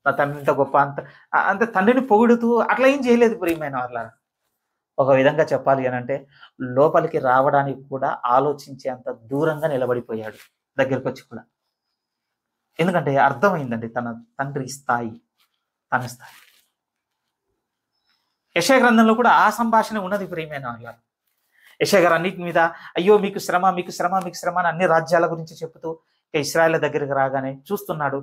నా తండ్రి ఇంత గొప్ప అంత అంత తండ్రిని పొగుడుతూ అట్లా ఏం చేయలేదు ప్రియమైన వాళ్ళ ఒక విధంగా చెప్పాలి అని అంటే లోపలికి రావడానికి కూడా ఆలోచించేంత దూరంగా నిలబడిపోయాడు దగ్గరికి వచ్చి కూడా ఎందుకంటే అర్థమైందండి తన తండ్రి స్థాయి తన స్థాయి యశ గ్రంథంలో కూడా ఆ సంభాషణ ఉన్నది ప్రియమైన అన్నారు యశ గారు అన్నిటి మీద అయ్యో మీకు శ్రమ మీకు శ్రమ మీకు శ్రమ అని అన్ని రాజ్యాల గురించి చెబుతూ ఇక ఇస్రాయల్ దగ్గరికి రాగానే చూస్తున్నాడు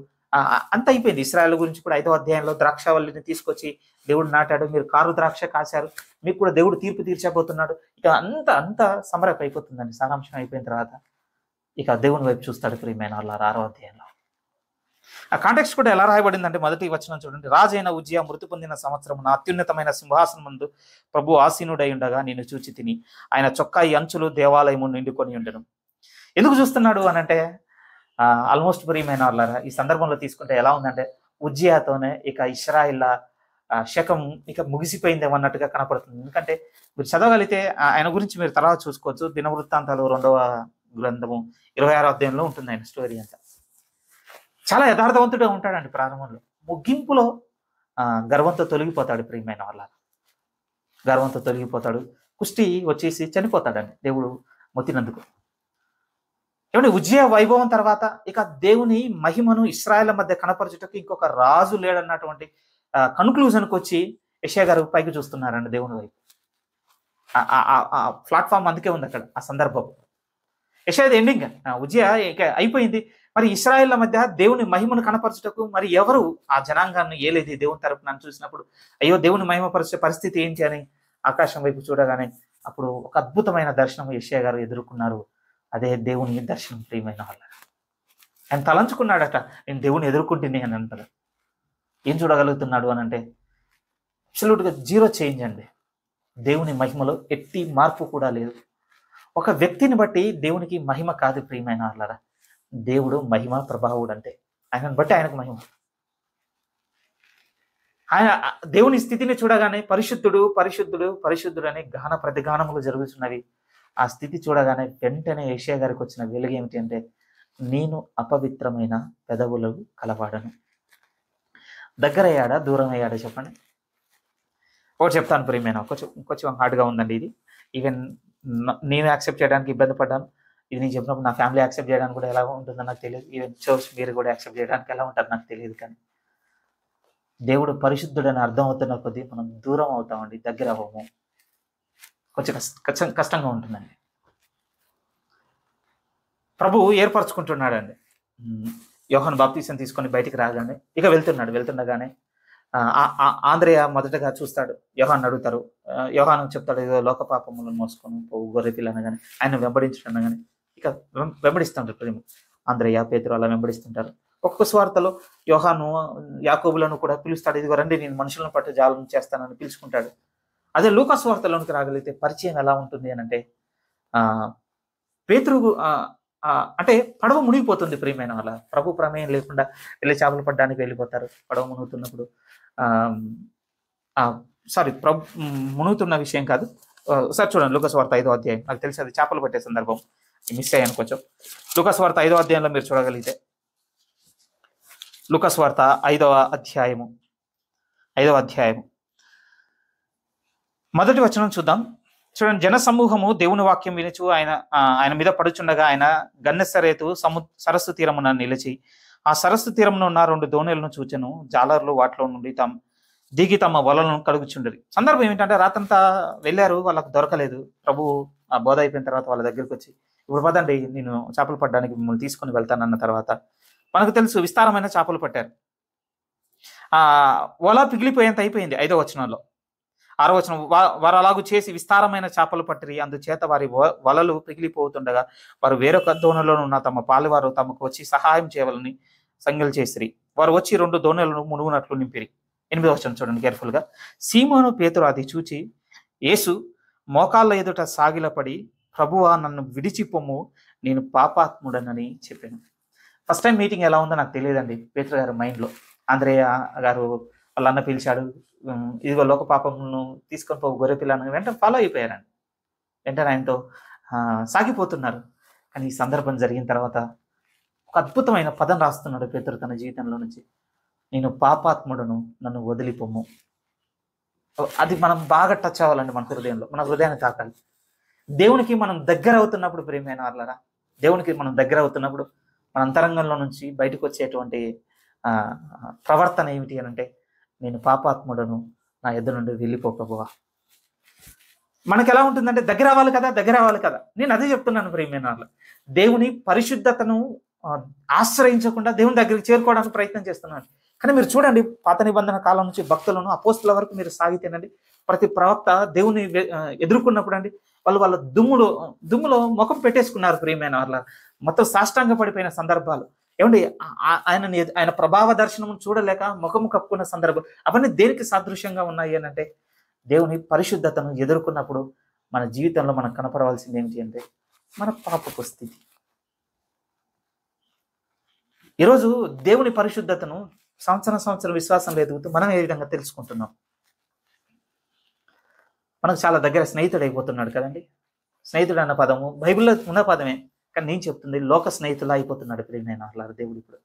అంత అయిపోయింది ఇస్రాయల్ గురించి కూడా ఐదో అధ్యాయంలో ద్రాక్షవల్లిని తీసుకొచ్చి దేవుడు నాటాడు మీరు కారు ద్రాక్ష కాశారు మీకు కూడా దేవుడు తీర్పు తీర్చబోతున్నాడు ఇక అంత అంత సమరపు అయిపోతుందండి సారాంశం అయిపోయిన తర్వాత ఇక దేవుని వైపు చూస్తాడు ప్రియమైన వాళ్ళు ఆరో అధ్యాయంలో ఆ కాంటెక్స్ కూడా ఎలా రాయబడిందంటే మొదటి వచనం చూడండి రాజైన ఉజ్జయ మృతి పొందిన సంవత్సరం నా అత్యున్నతమైన సింహాసనం ముందు ప్రభు ఆసీనుడై ఉండగా నేను చూచి తిని ఆయన చొక్కా ఈ అంచులు దేవాలయము నిండుకొని ఉండడం ఎందుకు చూస్తున్నాడు అని అంటే ఆల్మోస్ట్ ప్రియమైన వాళ్ళారా ఈ సందర్భంలో తీసుకుంటే ఎలా ఉందంటే ఉజ్జయాతోనే ఇక ఇస్రాయిల్ శకం ఇక ముగిసిపోయిందేమో అన్నట్టుగా కనపడుతుంది ఎందుకంటే మీరు చదవగలిగితే ఆయన గురించి మీరు తర్వాత చూసుకోవచ్చు దినవృత్తాంతాలు రెండవ గ్రంథము ఇరవై ఆరో అధ్యాయంలో ఉంటుంది ఆయన స్టోరీ అంతా చాలా యథార్థవంతుడే ఉంటాడండి ప్రారంభంలో ముగింపులో గర్వంతో తొలగిపోతాడు ప్రియమైన వాళ్ళ గర్వంతో తొలగిపోతాడు కుష్టి వచ్చేసి చనిపోతాడండి దేవుడు మొత్తినందుకు ఏమంటే విజయ వైభవం తర్వాత ఇక దేవుని మహిమను ఇస్రాయల్ మధ్య కనపరచుటకు ఇంకొక రాజు లేడన్నటువంటి కన్క్లూజన్కి వచ్చి యషయ గారు పైకి చూస్తున్నారండి దేవుని వైపు ప్లాట్ఫామ్ అందుకే ఉంది అక్కడ ఆ సందర్భం యషయ్ ఎండింగ్ విజయ ఇక అయిపోయింది మరి ఇస్రాయేళ్ల మధ్య దేవుని మహిమను కనపరచుటకు మరి ఎవరు ఆ జనాంగాన్ని ఏలేది దేవుని తరపు నన్ను చూసినప్పుడు అయ్యో దేవుని మహిమపరిచే పరిస్థితి ఏంటి అని ఆకాశం వైపు చూడగానే అప్పుడు ఒక అద్భుతమైన దర్శనం యశ్యా గారు ఎదుర్కొన్నారు అదే దేవుని దర్శనం ప్రియమైన వాళ్ళ ఆయన తలంచుకున్నాడట నేను దేవుని ఎదుర్కొంటుంది అని అంటారు ఏం చూడగలుగుతున్నాడు అని అంటే అబ్సల్యూట్గా జీరో చేంజ్ అండి దేవుని మహిమలో ఎట్టి మార్పు కూడా లేదు ఒక వ్యక్తిని బట్టి దేవునికి మహిమ కాదు ప్రియమైన వాళ్ళరా దేవుడు మహిమ ప్రభావుడు అంటే ఆయనను బట్టి ఆయనకు మహిమ ఆయన దేవుని స్థితిని చూడగానే పరిశుద్ధుడు పరిశుద్ధుడు పరిశుద్ధుడు అనే గాన ప్రతిగానములు జరుగుతున్నవి ఆ స్థితి చూడగానే వెంటనే ఏషియా గారికి వచ్చిన వెలుగు ఏమిటి అంటే నేను అపవిత్రమైన పెదవులు కలవాడను దగ్గరయ్యాడా దూరం అయ్యాడా చెప్పండి ఒకటి చెప్తాను ప్రియమైన కొంచెం కొంచెం హార్డ్గా ఉందండి ఇది ఈవెన్ నేను యాక్సెప్ట్ చేయడానికి ఇబ్బంది పడ్డాను ఇది నేను చెప్పినప్పుడు నా ఫ్యామిలీ యాక్సెప్ట్ చేయడానికి కూడా ఎలా ఉంటుందో నాకు తెలియదు ఈవెన్ చర్చ్ మీరు కూడా యాక్సెప్ట్ చేయడానికి ఎలా ఉంటారు నాకు తెలియదు కానీ దేవుడు పరిశుద్ధుడని అర్థం అవుతున్న కొద్దీ మనం దూరం అవుతామండి దగ్గర అవ్వము కొంచెం కష్టం కష్టంగా ఉంటుందండి ప్రభువు ఏర్పరచుకుంటున్నాడండి యోహన్ బాప్తీసం తీసుకొని బయటికి రాగానే ఇక వెళ్తున్నాడు వెళ్తుండగానే ఆంధ్రయ మొదటగా చూస్తాడు యోహాన్ అడుగుతారు యోహాన్ చెప్తాడు ఏదో లోక పాపములను మోసుకొని పోవు గొర్రె పిల్లనగానే ఆయన వెంబడించడం కానీ ఇక వెంబడిస్తుంటారు ప్రేమ ఆంధ్రయ్య పేదరు అలా వెంబడిస్తుంటారు ఒక్కొక్క స్వార్థలో యోహాను యాకోబులను కూడా పిలుస్తాడు ఇదిగో రండి నేను మనుషులను పట్టు జాలం చేస్తానని పిలుచుకుంటాడు అదే లోక స్వార్థలోనికి రాగలిగితే పరిచయం ఎలా ఉంటుంది అని అంటే పేతృ అంటే పడవ మునిగిపోతుంది ప్రియమైన వాళ్ళ ప్రభు ప్రమేయం లేకుండా వెళ్ళి చేపలు పడ్డానికి వెళ్ళిపోతారు పడవ మునుగుతున్నప్పుడు సారీ ప్రభు మునుగుతున్న విషయం కాదు సార్ చూడండి లోక స్వార్థ ఐదో అధ్యాయం నాకు తెలిసి అది చేపలు పట్టే సందర్భం మిస్ అయ్యాను కొంచెం లుకస్ వార్త ఐదవ అధ్యాయంలో మీరు చూడగలిగితే లుకస్ వార్త ఐదవ అధ్యాయము ఐదవ అధ్యాయము మొదటి వచనం చూద్దాం చూడండి జన సమూహము దేవుని వాక్యం వినిచు ఆయన ఆయన మీద పడుచుండగా ఆయన గన్నెసరేతు సము సరస్సు తీరమున నిలిచి ఆ సరస్సు తీరమున ఉన్న రెండు దోణులను చూచను జాలర్లు వాటిలో నుండి తమ దిగి తమ వలలను కలుగుచుండరు సందర్భం ఏమిటంటే రాత్రంతా వెళ్ళారు వాళ్ళకు దొరకలేదు ప్రభు ఆ బోధ అయిపోయిన తర్వాత వాళ్ళ దగ్గరికి వచ్చి ఇప్పుడు పదండి నేను చేపలు పట్టడానికి మిమ్మల్ని తీసుకుని వెళ్తానన్న తర్వాత మనకు తెలుసు విస్తారమైన చేపలు పట్టారు ఆ వల పిగిలిపోయేంత అయిపోయింది ఐదో వచనంలో ఆరో వచనం వారు అలాగూ చేసి విస్తారమైన చేపలు పట్టిరి అందుచేత వారి వలలు పిగిలిపోతుండగా వారు వేరొక దోణలో ఉన్న తమ పాలువారు తమకు వచ్చి సహాయం చేయాలని సంగలు చేసిరి వారు వచ్చి రెండు దోణులను మునుగునట్లు నింపిరి ఎనిమిదో వచనం చూడండి కేర్ఫుల్గా సీమోను పేతురు అది చూచి యేసు మోకాళ్ళ ఎదుట సాగిలపడి ప్రభువా నన్ను విడిచిపోము నేను పాపాత్ముడనని చెప్పాను ఫస్ట్ టైం మీటింగ్ ఎలా ఉందో నాకు తెలియదండి పేత్ర గారు మైండ్లో ఆంధ్రయ్య గారు వాళ్ళ అన్న పిలిచాడు ఇదిగో లోక పాపమును తీసుకొని పో గొర్రె పిల్లను వెంటనే ఫాలో అయిపోయారండి వెంటనే ఆయనతో సాగిపోతున్నారు కానీ ఈ సందర్భం జరిగిన తర్వాత ఒక అద్భుతమైన పదం రాస్తున్నాడు పేతురు తన జీవితంలో నుంచి నేను పాపాత్ముడను నన్ను వదిలిపోము అది మనం బాగా టచ్ అవ్వాలండి మన హృదయంలో మన హృదయాన్ని తాకాలి దేవునికి మనం దగ్గర అవుతున్నప్పుడు ప్రేమైన వాళ్ళరా దేవునికి మనం దగ్గర అవుతున్నప్పుడు మన అంతరంగంలో నుంచి బయటకు వచ్చేటువంటి ప్రవర్తన ఏమిటి అని అంటే నేను పాపాత్ముడను నా ఎద్దు నుండి వెళ్ళిపో మనకి మనకు ఎలా ఉంటుందంటే దగ్గర అవ్వాలి కదా దగ్గర అవ్వాలి కదా నేను అదే చెప్తున్నాను ప్రేమైన దేవుని పరిశుద్ధతను ఆశ్రయించకుండా దేవుని దగ్గరికి చేరుకోవడానికి ప్రయత్నం చేస్తున్నాను కానీ మీరు చూడండి పాత నిబంధన కాలం నుంచి భక్తులను అపోస్తుల వరకు మీరు సాగితేనండి ప్రతి ప్రవక్త దేవుని ఎదుర్కొన్నప్పుడు అండి వాళ్ళు వాళ్ళ దుమ్ములో దుమ్ములో ముఖం పెట్టేసుకున్నారు ప్రియమైన వాళ్ళ మొత్తం సాష్టాంగ పడిపోయిన సందర్భాలు ఏమండి ఆయన ఆయన ప్రభావ దర్శనం చూడలేక ముఖం కప్పుకున్న సందర్భం అవన్నీ దేనికి సాదృశ్యంగా ఉన్నాయి అంటే దేవుని పరిశుద్ధతను ఎదుర్కొన్నప్పుడు మన జీవితంలో మనం కనపడవలసింది ఏంటి అంటే మన పాపపు స్థితి ఈరోజు దేవుని పరిశుద్ధతను సంవత్సరం సంవత్సరం విశ్వాసం ఎదుగుతూ మనం ఏ విధంగా తెలుసుకుంటున్నాం మనకు చాలా దగ్గర స్నేహితుడు అయిపోతున్నాడు కదండి స్నేహితుడు అన్న పదము బైబిల్లో ఉన్న పదమే కానీ నేను చెప్తుంది లోక స్నేహితులా అయిపోతున్నాడు ప్రేమైన అహ్లారు దేవుడు ఇప్పుడు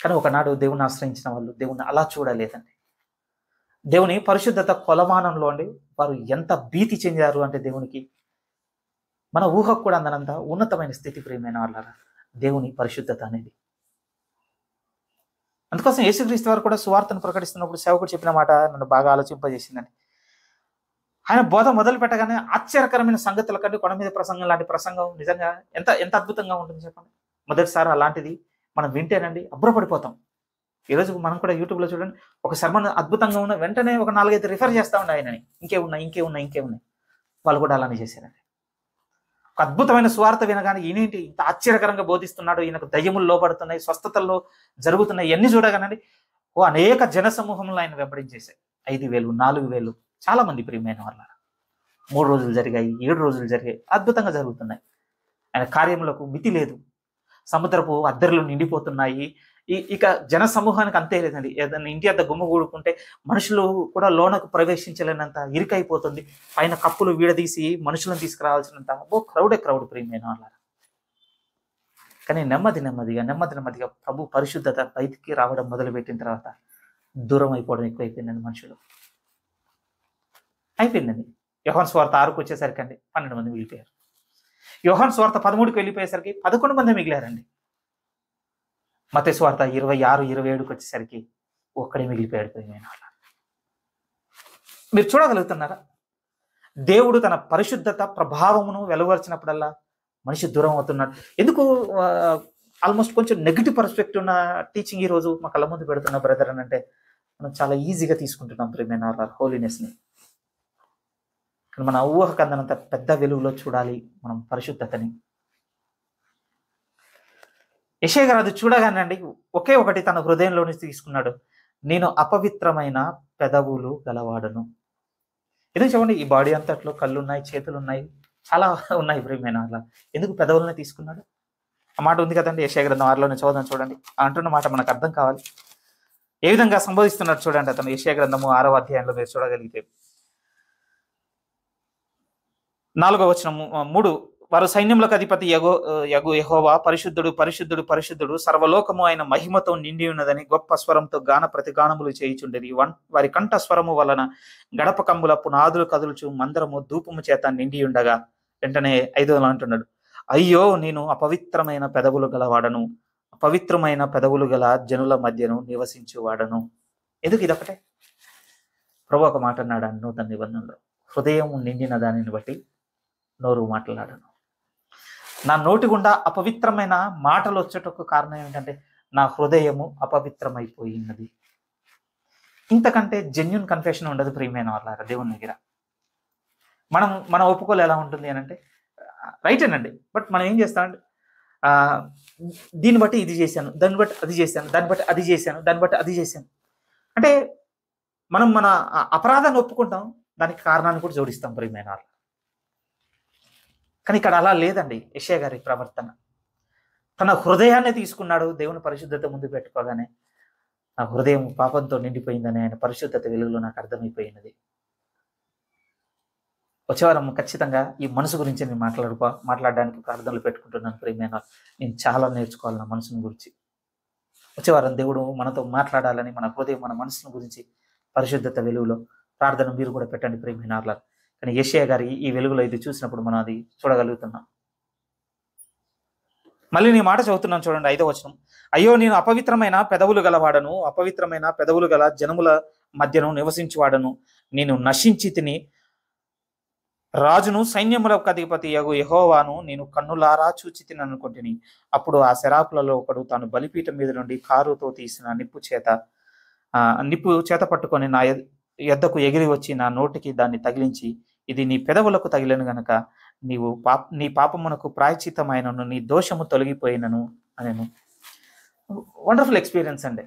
కానీ ఒకనాడు దేవుని ఆశ్రయించిన వాళ్ళు దేవుణ్ణి అలా చూడలేదండి దేవుని పరిశుద్ధత కొలమానంలో అండి వారు ఎంత భీతి చెందారు అంటే దేవునికి మన ఊహకు కూడా అందనంత ఉన్నతమైన స్థితి ప్రియమైన వాళ్ళారా దేవుని పరిశుద్ధత అనేది అందుకోసం యేసుక్రీస్తు వారు కూడా సువార్తను ప్రకటిస్తున్నప్పుడు సేవకుడు చెప్పిన మాట నన్ను బాగా ఆలోచింపజేసిందండి ఆయన బోధ మొదలు పెట్టగానే ఆశ్చర్యకరమైన సంగతుల కంటే కొండ మీద ప్రసంగం లాంటి ప్రసంగం నిజంగా ఎంత ఎంత అద్భుతంగా ఉంటుంది చెప్పండి మొదటిసారి అలాంటిది మనం వింటేనండి అబ్బురపడిపోతాం ఈరోజు మనం కూడా యూట్యూబ్లో చూడండి ఒక శర్మను అద్భుతంగా ఉన్న వెంటనే ఒక నాలుగైదు రిఫర్ చేస్తూ ఉండే ఆయనని ఇంకే ఉన్నాయి ఇంకే ఉన్నాయి ఇంకే ఉన్నాయి వాళ్ళు కూడా అలానే చేశారండి ఒక అద్భుతమైన స్వార్థ వినగానే ఈయనేంటి ఇంత ఆశ్చర్యకరంగా బోధిస్తున్నాడు ఈయనకు దయ్యములు లోపడుతున్నాయి స్వస్థతల్లో జరుగుతున్నాయి ఇవన్నీ చూడగానండి ఓ అనేక జన సమూహంలో ఆయన వెంబడించేశాయి ఐదు వేలు నాలుగు వేలు చాలామంది ప్రియమైన వాళ్ళ మూడు రోజులు జరిగాయి ఏడు రోజులు జరిగాయి అద్భుతంగా జరుగుతున్నాయి ఆయన కార్యములకు మితి లేదు సముద్రపు అద్దరులు నిండిపోతున్నాయి ఇక జన సమూహానికి అంతే లేదండి ఏదైనా ఇంటి అంత గుమ్మ కూడుకుంటే మనుషులు కూడా లోనకు ప్రవేశించలేనంత ఇరికైపోతుంది పైన కప్పులు వీడదీసి మనుషులను తీసుకురావాల్సినంత ఓ క్రౌడే క్రౌడ్ ప్రియమైన వాళ్ళ కానీ నెమ్మది నెమ్మదిగా నెమ్మది నెమ్మదిగా ప్రభు పరిశుద్ధత బయటికి రావడం మొదలుపెట్టిన తర్వాత దూరం అయిపోవడం ఎక్కువైపోయిందండి మనుషులు అయిపోయిందండి యోహన్ స్వార్థ ఆరుకు వచ్చేసరికి అండి పన్నెండు మంది మిగిలిపోయారు యోహన్ స్వార్థ పదమూడుకి వెళ్ళిపోయేసరికి పదకొండు మంది మిగిలారండి మత స్వార్థ ఇరవై ఆరు ఇరవై ఏడుకి వచ్చేసరికి ఒక్కడే మిగిలిపోయాడు మీరు చూడగలుగుతున్నారా దేవుడు తన పరిశుద్ధత ప్రభావమును వెలువరిచినప్పుడల్లా మనిషి దూరం అవుతున్నాడు ఎందుకు ఆల్మోస్ట్ కొంచెం నెగిటివ్ పర్స్పెక్టివ్ ఉన్న టీచింగ్ ఈరోజు మా కళ్ళ ముందు పెడుతున్న బ్రదర్ అని అంటే మనం చాలా ఈజీగా తీసుకుంటున్నాం ప్రియమైన హోలీనెస్ని మన ఊహకు కందనంత పెద్ద వెలుగులో చూడాలి మనం పరిశుద్ధతని యశేఖర్ అది చూడగానండి ఒకే ఒకటి తన హృదయంలోని తీసుకున్నాడు నేను అపవిత్రమైన పెదవులు గలవాడను ఎందుకు చెప్పండి ఈ బాడీ అంతట్లో కళ్ళు ఉన్నాయి చేతులు ఉన్నాయి చాలా ఉన్నాయి ప్రేమైన అలా ఎందుకు పెదవులనే తీసుకున్నాడు ఆ మాట ఉంది కదండి యశయ గ్రంథం ఆరులోనే చూద్దాం చూడండి అంటున్న మాట మనకు అర్థం కావాలి ఏ విధంగా సంబోధిస్తున్నాడు చూడండి అతను యశయ గ్రంథము ఆరో అధ్యాయంలో మీరు చూడగలిగితే నాలుగో వచ్చిన మూడు వారు సైన్యములకు అధిపతి యగో యగు యహోవా పరిశుద్ధుడు పరిశుద్ధుడు పరిశుద్ధుడు సర్వలోకము ఆయన మహిమతో నిండి ఉన్నదని గొప్ప స్వరంతో గాన ప్రతిగానములు చేయుచుండేది వన్ వారి కంఠ స్వరము వలన గడప కమ్ముల పునాదులు కదులుచు మందరము ధూపము చేత నిండి ఉండగా వెంటనే ఐదో అంటున్నాడు అయ్యో నేను అపవిత్రమైన పెదవులు గలవాడను అపవిత్రమైన పెదవులు గల జనుల మధ్యను నివసించువాడను ఎందుకు ఇదొకటే ప్రభు ఒక మాట అన్నాడు నూతన నిబంధనలు హృదయం నిండిన దానిని బట్టి నోరు మాట్లాడను నా నోటి గుండా అపవిత్రమైన మాటలు వచ్చేటకు కారణం ఏమిటంటే నా హృదయము అపవిత్రమైపోయినది ఇంతకంటే జెన్యున్ కన్ఫెషన్ ఉండదు ప్రియమైన వాళ్ళారా దేవుని దగ్గర మనం మన ఒప్పుకోలు ఎలా ఉంటుంది అని అంటే రైటేనండి బట్ మనం ఏం చేస్తామంటే దీన్ని బట్టి ఇది చేశాను దాన్ని బట్టి అది చేశాను దాన్ని బట్టి అది చేశాను దాన్ని బట్టి అది చేశాను అంటే మనం మన అపరాధాన్ని ఒప్పుకుంటాం దానికి కారణాన్ని కూడా జోడిస్తాం ప్రియమైన వాళ్ళు కానీ ఇక్కడ అలా లేదండి యషయ గారి ప్రవర్తన తన హృదయాన్ని తీసుకున్నాడు దేవుని పరిశుద్ధత ముందు పెట్టుకోగానే నా హృదయం పాపంతో నిండిపోయిందని ఆయన పరిశుద్ధత వెలుగులో నాకు అర్థమైపోయినది వచ్చేవారం ఖచ్చితంగా ఈ మనసు గురించి నేను మాట్లాడుకో మాట్లాడడానికి ప్రార్థనలు పెట్టుకుంటున్నాను ప్రేమైన నేను చాలా నేర్చుకోవాలి నా మనసుని గురించి వచ్చేవారం దేవుడు మనతో మాట్లాడాలని మన హృదయం మన మనసుని గురించి పరిశుద్ధత వెలుగులో ప్రార్థన మీరు కూడా పెట్టండి ప్రేమినార్లను కానీ ఏషియా గారి ఈ వెలుగులో ఇది చూసినప్పుడు మనం అది చూడగలుగుతున్నాం మళ్ళీ నీ మాట చదువుతున్నాను చూడండి ఐదో వచనం అయ్యో నేను అపవిత్రమైన పెదవులు గలవాడను అపవిత్రమైన పెదవులు గల జనముల మధ్యను నివసించువాడను నేను నశించి తిని రాజును సైన్యముల అధిపతి యగు యహోవాను నేను కన్నులారా చూచి తిననుకుంటుని అప్పుడు ఆ శరాపులలో ఒకడు తాను బలిపీఠం మీద నుండి కారుతో తీసిన నిప్పు చేత నిప్పు చేత పట్టుకొని నా ఎద్దకు ఎగిరి వచ్చి నా నోటికి దాన్ని తగిలించి ఇది నీ పెదవులకు తగిలను గనక నీవు పాప నీ పాపమునకు ప్రాయచితమైనను నీ దోషము తొలగిపోయినను అనేను వండర్ఫుల్ ఎక్స్పీరియన్స్ అండి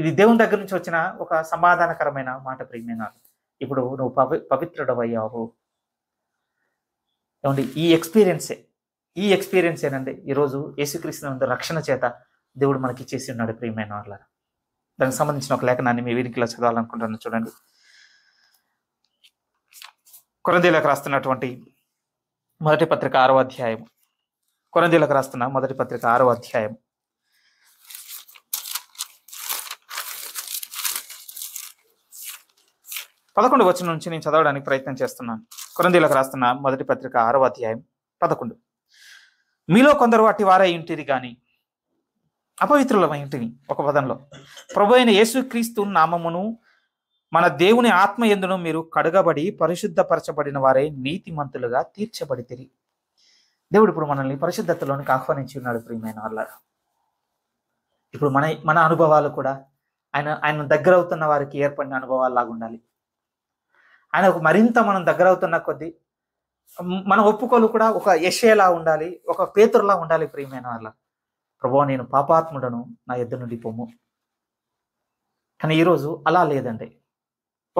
ఇది దేవుని దగ్గర నుంచి వచ్చిన ఒక సమాధానకరమైన మాట ప్రియమైన ఇప్పుడు నువ్వు పవి పవిత్రుడవయ్యావు ఏమండి ఈ ఎక్స్పీరియన్సే ఈ ఎక్స్పీరియన్స్ ఏనండి ఈరోజు యేసుక్రీస్తు రక్షణ చేత దేవుడు మనకి చేసి ఉన్నాడు ప్రియమైన వాళ్ళ దానికి సంబంధించిన ఒక లేఖనాన్ని మీ వీరికిలా చదవాలనుకుంటున్నాను చూడండి కొరందీలకు రాస్తున్నటువంటి మొదటి పత్రిక ఆరో అధ్యాయం కొరందీలకు రాస్తున్న మొదటి పత్రిక ఆరో అధ్యాయం పదకొండు వచ్చిన నుంచి నేను చదవడానికి ప్రయత్నం చేస్తున్నాను కొరందీలకు రాస్తున్న మొదటి పత్రిక ఆరో అధ్యాయం పదకొండు మీలో కొందరు అట్టి వారే ఇంటిది కానీ అపవిత్రులమై ఇంటిని ఒక పదంలో ప్రభు అయిన యేసుక్రీస్తు నామమును మన దేవుని ఆత్మ ఎందును మీరు కడగబడి పరిశుద్ధపరచబడిన వారే నీతిమంతులుగా తిరిగి దేవుడు ఇప్పుడు మనల్ని పరిశుద్ధతలోనికి ఆహ్వానించి ఉన్నాడు ప్రియమైన వాళ్ళారు ఇప్పుడు మన మన అనుభవాలు కూడా ఆయన ఆయన దగ్గర అవుతున్న వారికి ఏర్పడిన అనుభవాలు లాగా ఉండాలి ఆయన మరింత మనం దగ్గర అవుతున్న కొద్దీ మన ఒప్పుకోలు కూడా ఒక యశేలా ఉండాలి ఒక పేతురులా ఉండాలి ప్రియమైన వాళ్ళ ప్రభావ నేను పాపాత్ముడను నా ఎద్దు నుండి పొమ్ము కానీ ఈరోజు అలా లేదండి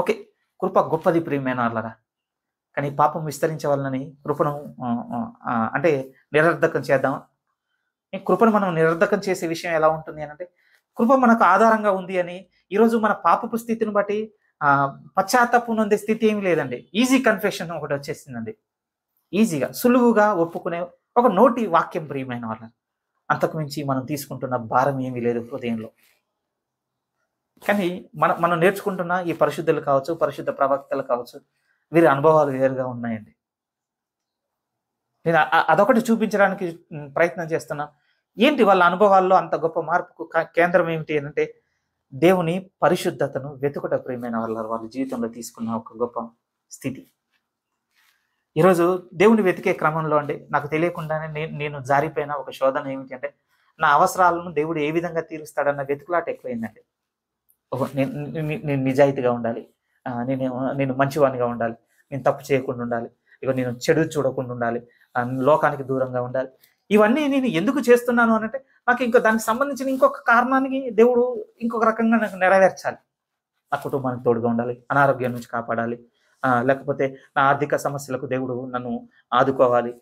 ఓకే కృప గొప్పది ప్రియమైన వాళ్ళరా కానీ పాపం విస్తరించే వాళ్ళని కృపను అంటే నిరర్ధకం చేద్దాం కృపను మనం నిరర్ధకం చేసే విషయం ఎలా ఉంటుంది అని అంటే కృప మనకు ఆధారంగా ఉంది అని ఈరోజు మన పాపపు స్థితిని బట్టి పశ్చాత్తాపం ఉండే స్థితి ఏమి లేదండి ఈజీ కన్ఫెషన్ ఒకటి వచ్చేసిందండి ఈజీగా సులువుగా ఒప్పుకునే ఒక నోటి వాక్యం ప్రియమైన వాళ్ళని అంతకుమించి మనం తీసుకుంటున్న భారం ఏమీ లేదు హృదయంలో కానీ మనం మనం నేర్చుకుంటున్న ఈ పరిశుద్ధులు కావచ్చు పరిశుద్ధ ప్రవక్తలు కావచ్చు వీరి అనుభవాలు వేరుగా ఉన్నాయండి నేను అదొకటి చూపించడానికి ప్రయత్నం చేస్తున్నా ఏంటి వాళ్ళ అనుభవాల్లో అంత గొప్ప మార్పుకు కేంద్రం ఏమిటి అంటే దేవుని పరిశుద్ధతను వెతుకుట ప్రేమైన వాళ్ళ వాళ్ళ జీవితంలో తీసుకున్న ఒక గొప్ప స్థితి ఈరోజు దేవుని వెతికే క్రమంలో అండి నాకు తెలియకుండానే నేను నేను జారిపోయిన ఒక శోధన ఏమిటి అంటే నా అవసరాలను దేవుడు ఏ విధంగా తీరుస్తాడన్న వెతుకులాట ఎక్కువైందండి నేను నిజాయితీగా ఉండాలి నేను నేను మంచివానిగా ఉండాలి నేను తప్పు చేయకుండా ఉండాలి ఇక నేను చెడు చూడకుండా ఉండాలి లోకానికి దూరంగా ఉండాలి ఇవన్నీ నేను ఎందుకు చేస్తున్నాను అనంటే నాకు ఇంకా దానికి సంబంధించిన ఇంకొక కారణానికి దేవుడు ఇంకొక రకంగా నాకు నెరవేర్చాలి నా కుటుంబానికి తోడుగా ఉండాలి అనారోగ్యం నుంచి కాపాడాలి లేకపోతే నా ఆర్థిక సమస్యలకు దేవుడు నన్ను ఆదుకోవాలి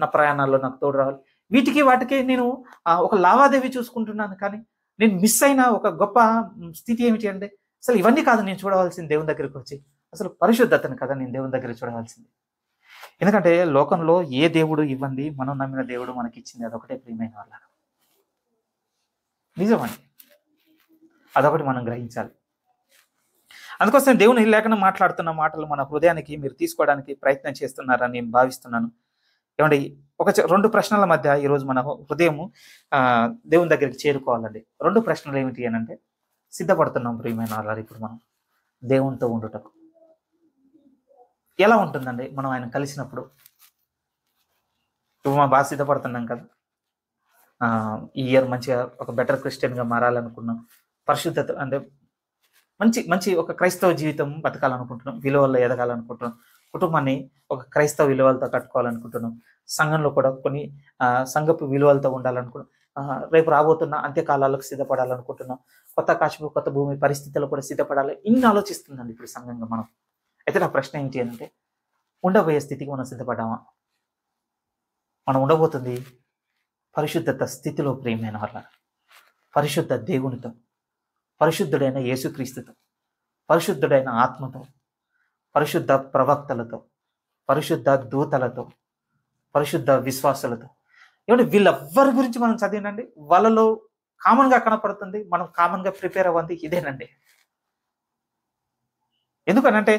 నా ప్రయాణాల్లో నాకు తోడు రావాలి వీటికి వాటికి నేను ఒక లావాదేవీ చూసుకుంటున్నాను కానీ నేను మిస్ అయిన ఒక గొప్ప స్థితి ఏమిటి అంటే అసలు ఇవన్నీ కాదు నేను చూడవలసింది దేవుని దగ్గరికి వచ్చి అసలు పరిశుద్ధతను కదా నేను దేవుని దగ్గర చూడవలసింది ఎందుకంటే లోకంలో ఏ దేవుడు ఇవ్వండి మనం నమ్మిన దేవుడు మనకి ఇచ్చింది అదొకటే ప్రియమైన వాళ్ళ నిజమండి అదొకటి మనం గ్రహించాలి అందుకోసం దేవుని లేఖన మాట్లాడుతున్న మాటలు మన హృదయానికి మీరు తీసుకోవడానికి ప్రయత్నం చేస్తున్నారని నేను భావిస్తున్నాను ఏమంటే ఒక రెండు ప్రశ్నల మధ్య ఈరోజు మన హృదయం దేవుని దగ్గరికి చేరుకోవాలండి రెండు ప్రశ్నలు ఏమిటి అని అంటే సిద్ధపడుతున్నాం ప్రియమైన వాళ్ళు ఇప్పుడు మనం దేవునితో ఉండుటకు ఎలా ఉంటుందండి మనం ఆయన కలిసినప్పుడు ఇప్పుడు మా బాగా సిద్ధపడుతున్నాం కదా ఈ ఇయర్ మంచిగా ఒక బెటర్ క్రిస్టియన్గా మారాలనుకున్నాం పరిశుద్ధత అంటే మంచి మంచి ఒక క్రైస్తవ జీవితం బతకాలనుకుంటున్నాం విలువల్లో ఎదగాలనుకుంటున్నాం కుటుంబాన్ని ఒక క్రైస్తవ విలువలతో కట్టుకోవాలనుకుంటున్నాం సంఘంలో కూడా కొన్ని సంఘపు విలువలతో ఉండాలనుకున్నాం రేపు రాబోతున్న అంత్యకాలాలకు సిద్ధపడాలనుకుంటున్నాం కొత్త కాశ్మీర్ కొత్త భూమి పరిస్థితులు కూడా సిద్ధపడాలి ఇన్ని ఆలోచిస్తుందండి ఇప్పుడు సంఘంగా మనం అయితే నా ప్రశ్న ఏంటి అంటే ఉండబోయే స్థితికి మనం సిద్ధపడ్డామా మనం ఉండబోతుంది పరిశుద్ధత స్థితిలో ప్రేమైన వల్ల పరిశుద్ధ దేవునితో పరిశుద్ధుడైన యేసుక్రీస్తుతో పరిశుద్ధుడైన ఆత్మతో పరిశుద్ధ ప్రవక్తలతో పరిశుద్ధ దూతలతో పరిశుద్ధ విశ్వాసులతో ఏమంటే వీళ్ళెవ్వరి గురించి మనం చదివినండి వాళ్ళలో కామన్గా కనపడుతుంది మనం కామన్గా ప్రిపేర్ అవ్వండి ఇదేనండి ఎందుకనంటే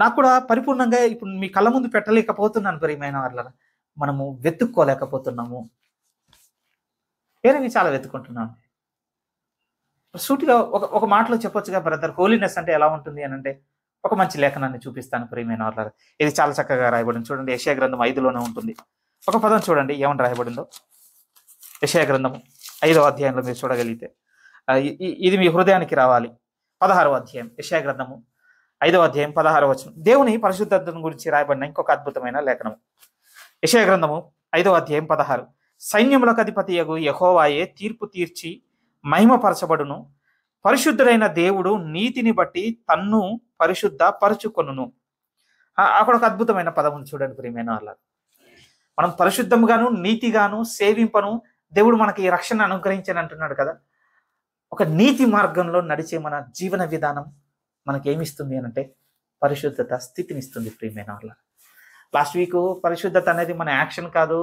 నాకు కూడా పరిపూర్ణంగా ఇప్పుడు మీ కళ్ళ ముందు పెట్టలేకపోతున్నాను ప్రియమైన వాళ్ళ మనము వెతుక్కోలేకపోతున్నాము నేను చాలా వెతుక్కుంటున్నాను సూటిగా ఒక ఒక మాటలో చెప్పొచ్చుగా బ్రదర్ హోలీనెస్ అంటే ఎలా ఉంటుంది అని అంటే ఒక మంచి లేఖనాన్ని చూపిస్తాను ప్రియమైన వాళ్ళ ఇది చాలా చక్కగా రాయబడింది చూడండి యశయ గ్రంథం ఐదులోనే ఉంటుంది ఒక పదం చూడండి ఏమని రాయబడిందో యశయ గ్రంథం ఐదవ అధ్యాయంలో మీరు చూడగలిగితే ఇది మీ హృదయానికి రావాలి పదహారవ అధ్యాయం యశయ గ్రంథము ఐదవ అధ్యాయం పదహారవ వచనం దేవుని పరిశుద్ధతను గురించి రాయబడిన ఇంకొక అద్భుతమైన లేఖనం యశయ గ్రంథము ఐదవ అధ్యాయం పదహారు సైన్యములకు అధిపతి యగు యహోవాయే తీర్పు తీర్చి మహిమపరచబడును పరిశుద్ధుడైన దేవుడు నీతిని బట్టి తన్ను పరిశుద్ధ పరుచుకొను అక్కడ ఒక అద్భుతమైన పదం ఉంది చూడండి ప్రియమైన వాళ్ళ మనం పరిశుద్ధంగాను నీతిగాను సేవింపను దేవుడు మనకి ఈ రక్షణ అనుగ్రహించని అంటున్నాడు కదా ఒక నీతి మార్గంలో నడిచే మన జీవన విధానం మనకేమిస్తుంది అని అంటే పరిశుద్ధత స్థితిని ఇస్తుంది ప్రియమైన వాళ్ళ లాస్ట్ వీక్ పరిశుద్ధత అనేది మన యాక్షన్ కాదు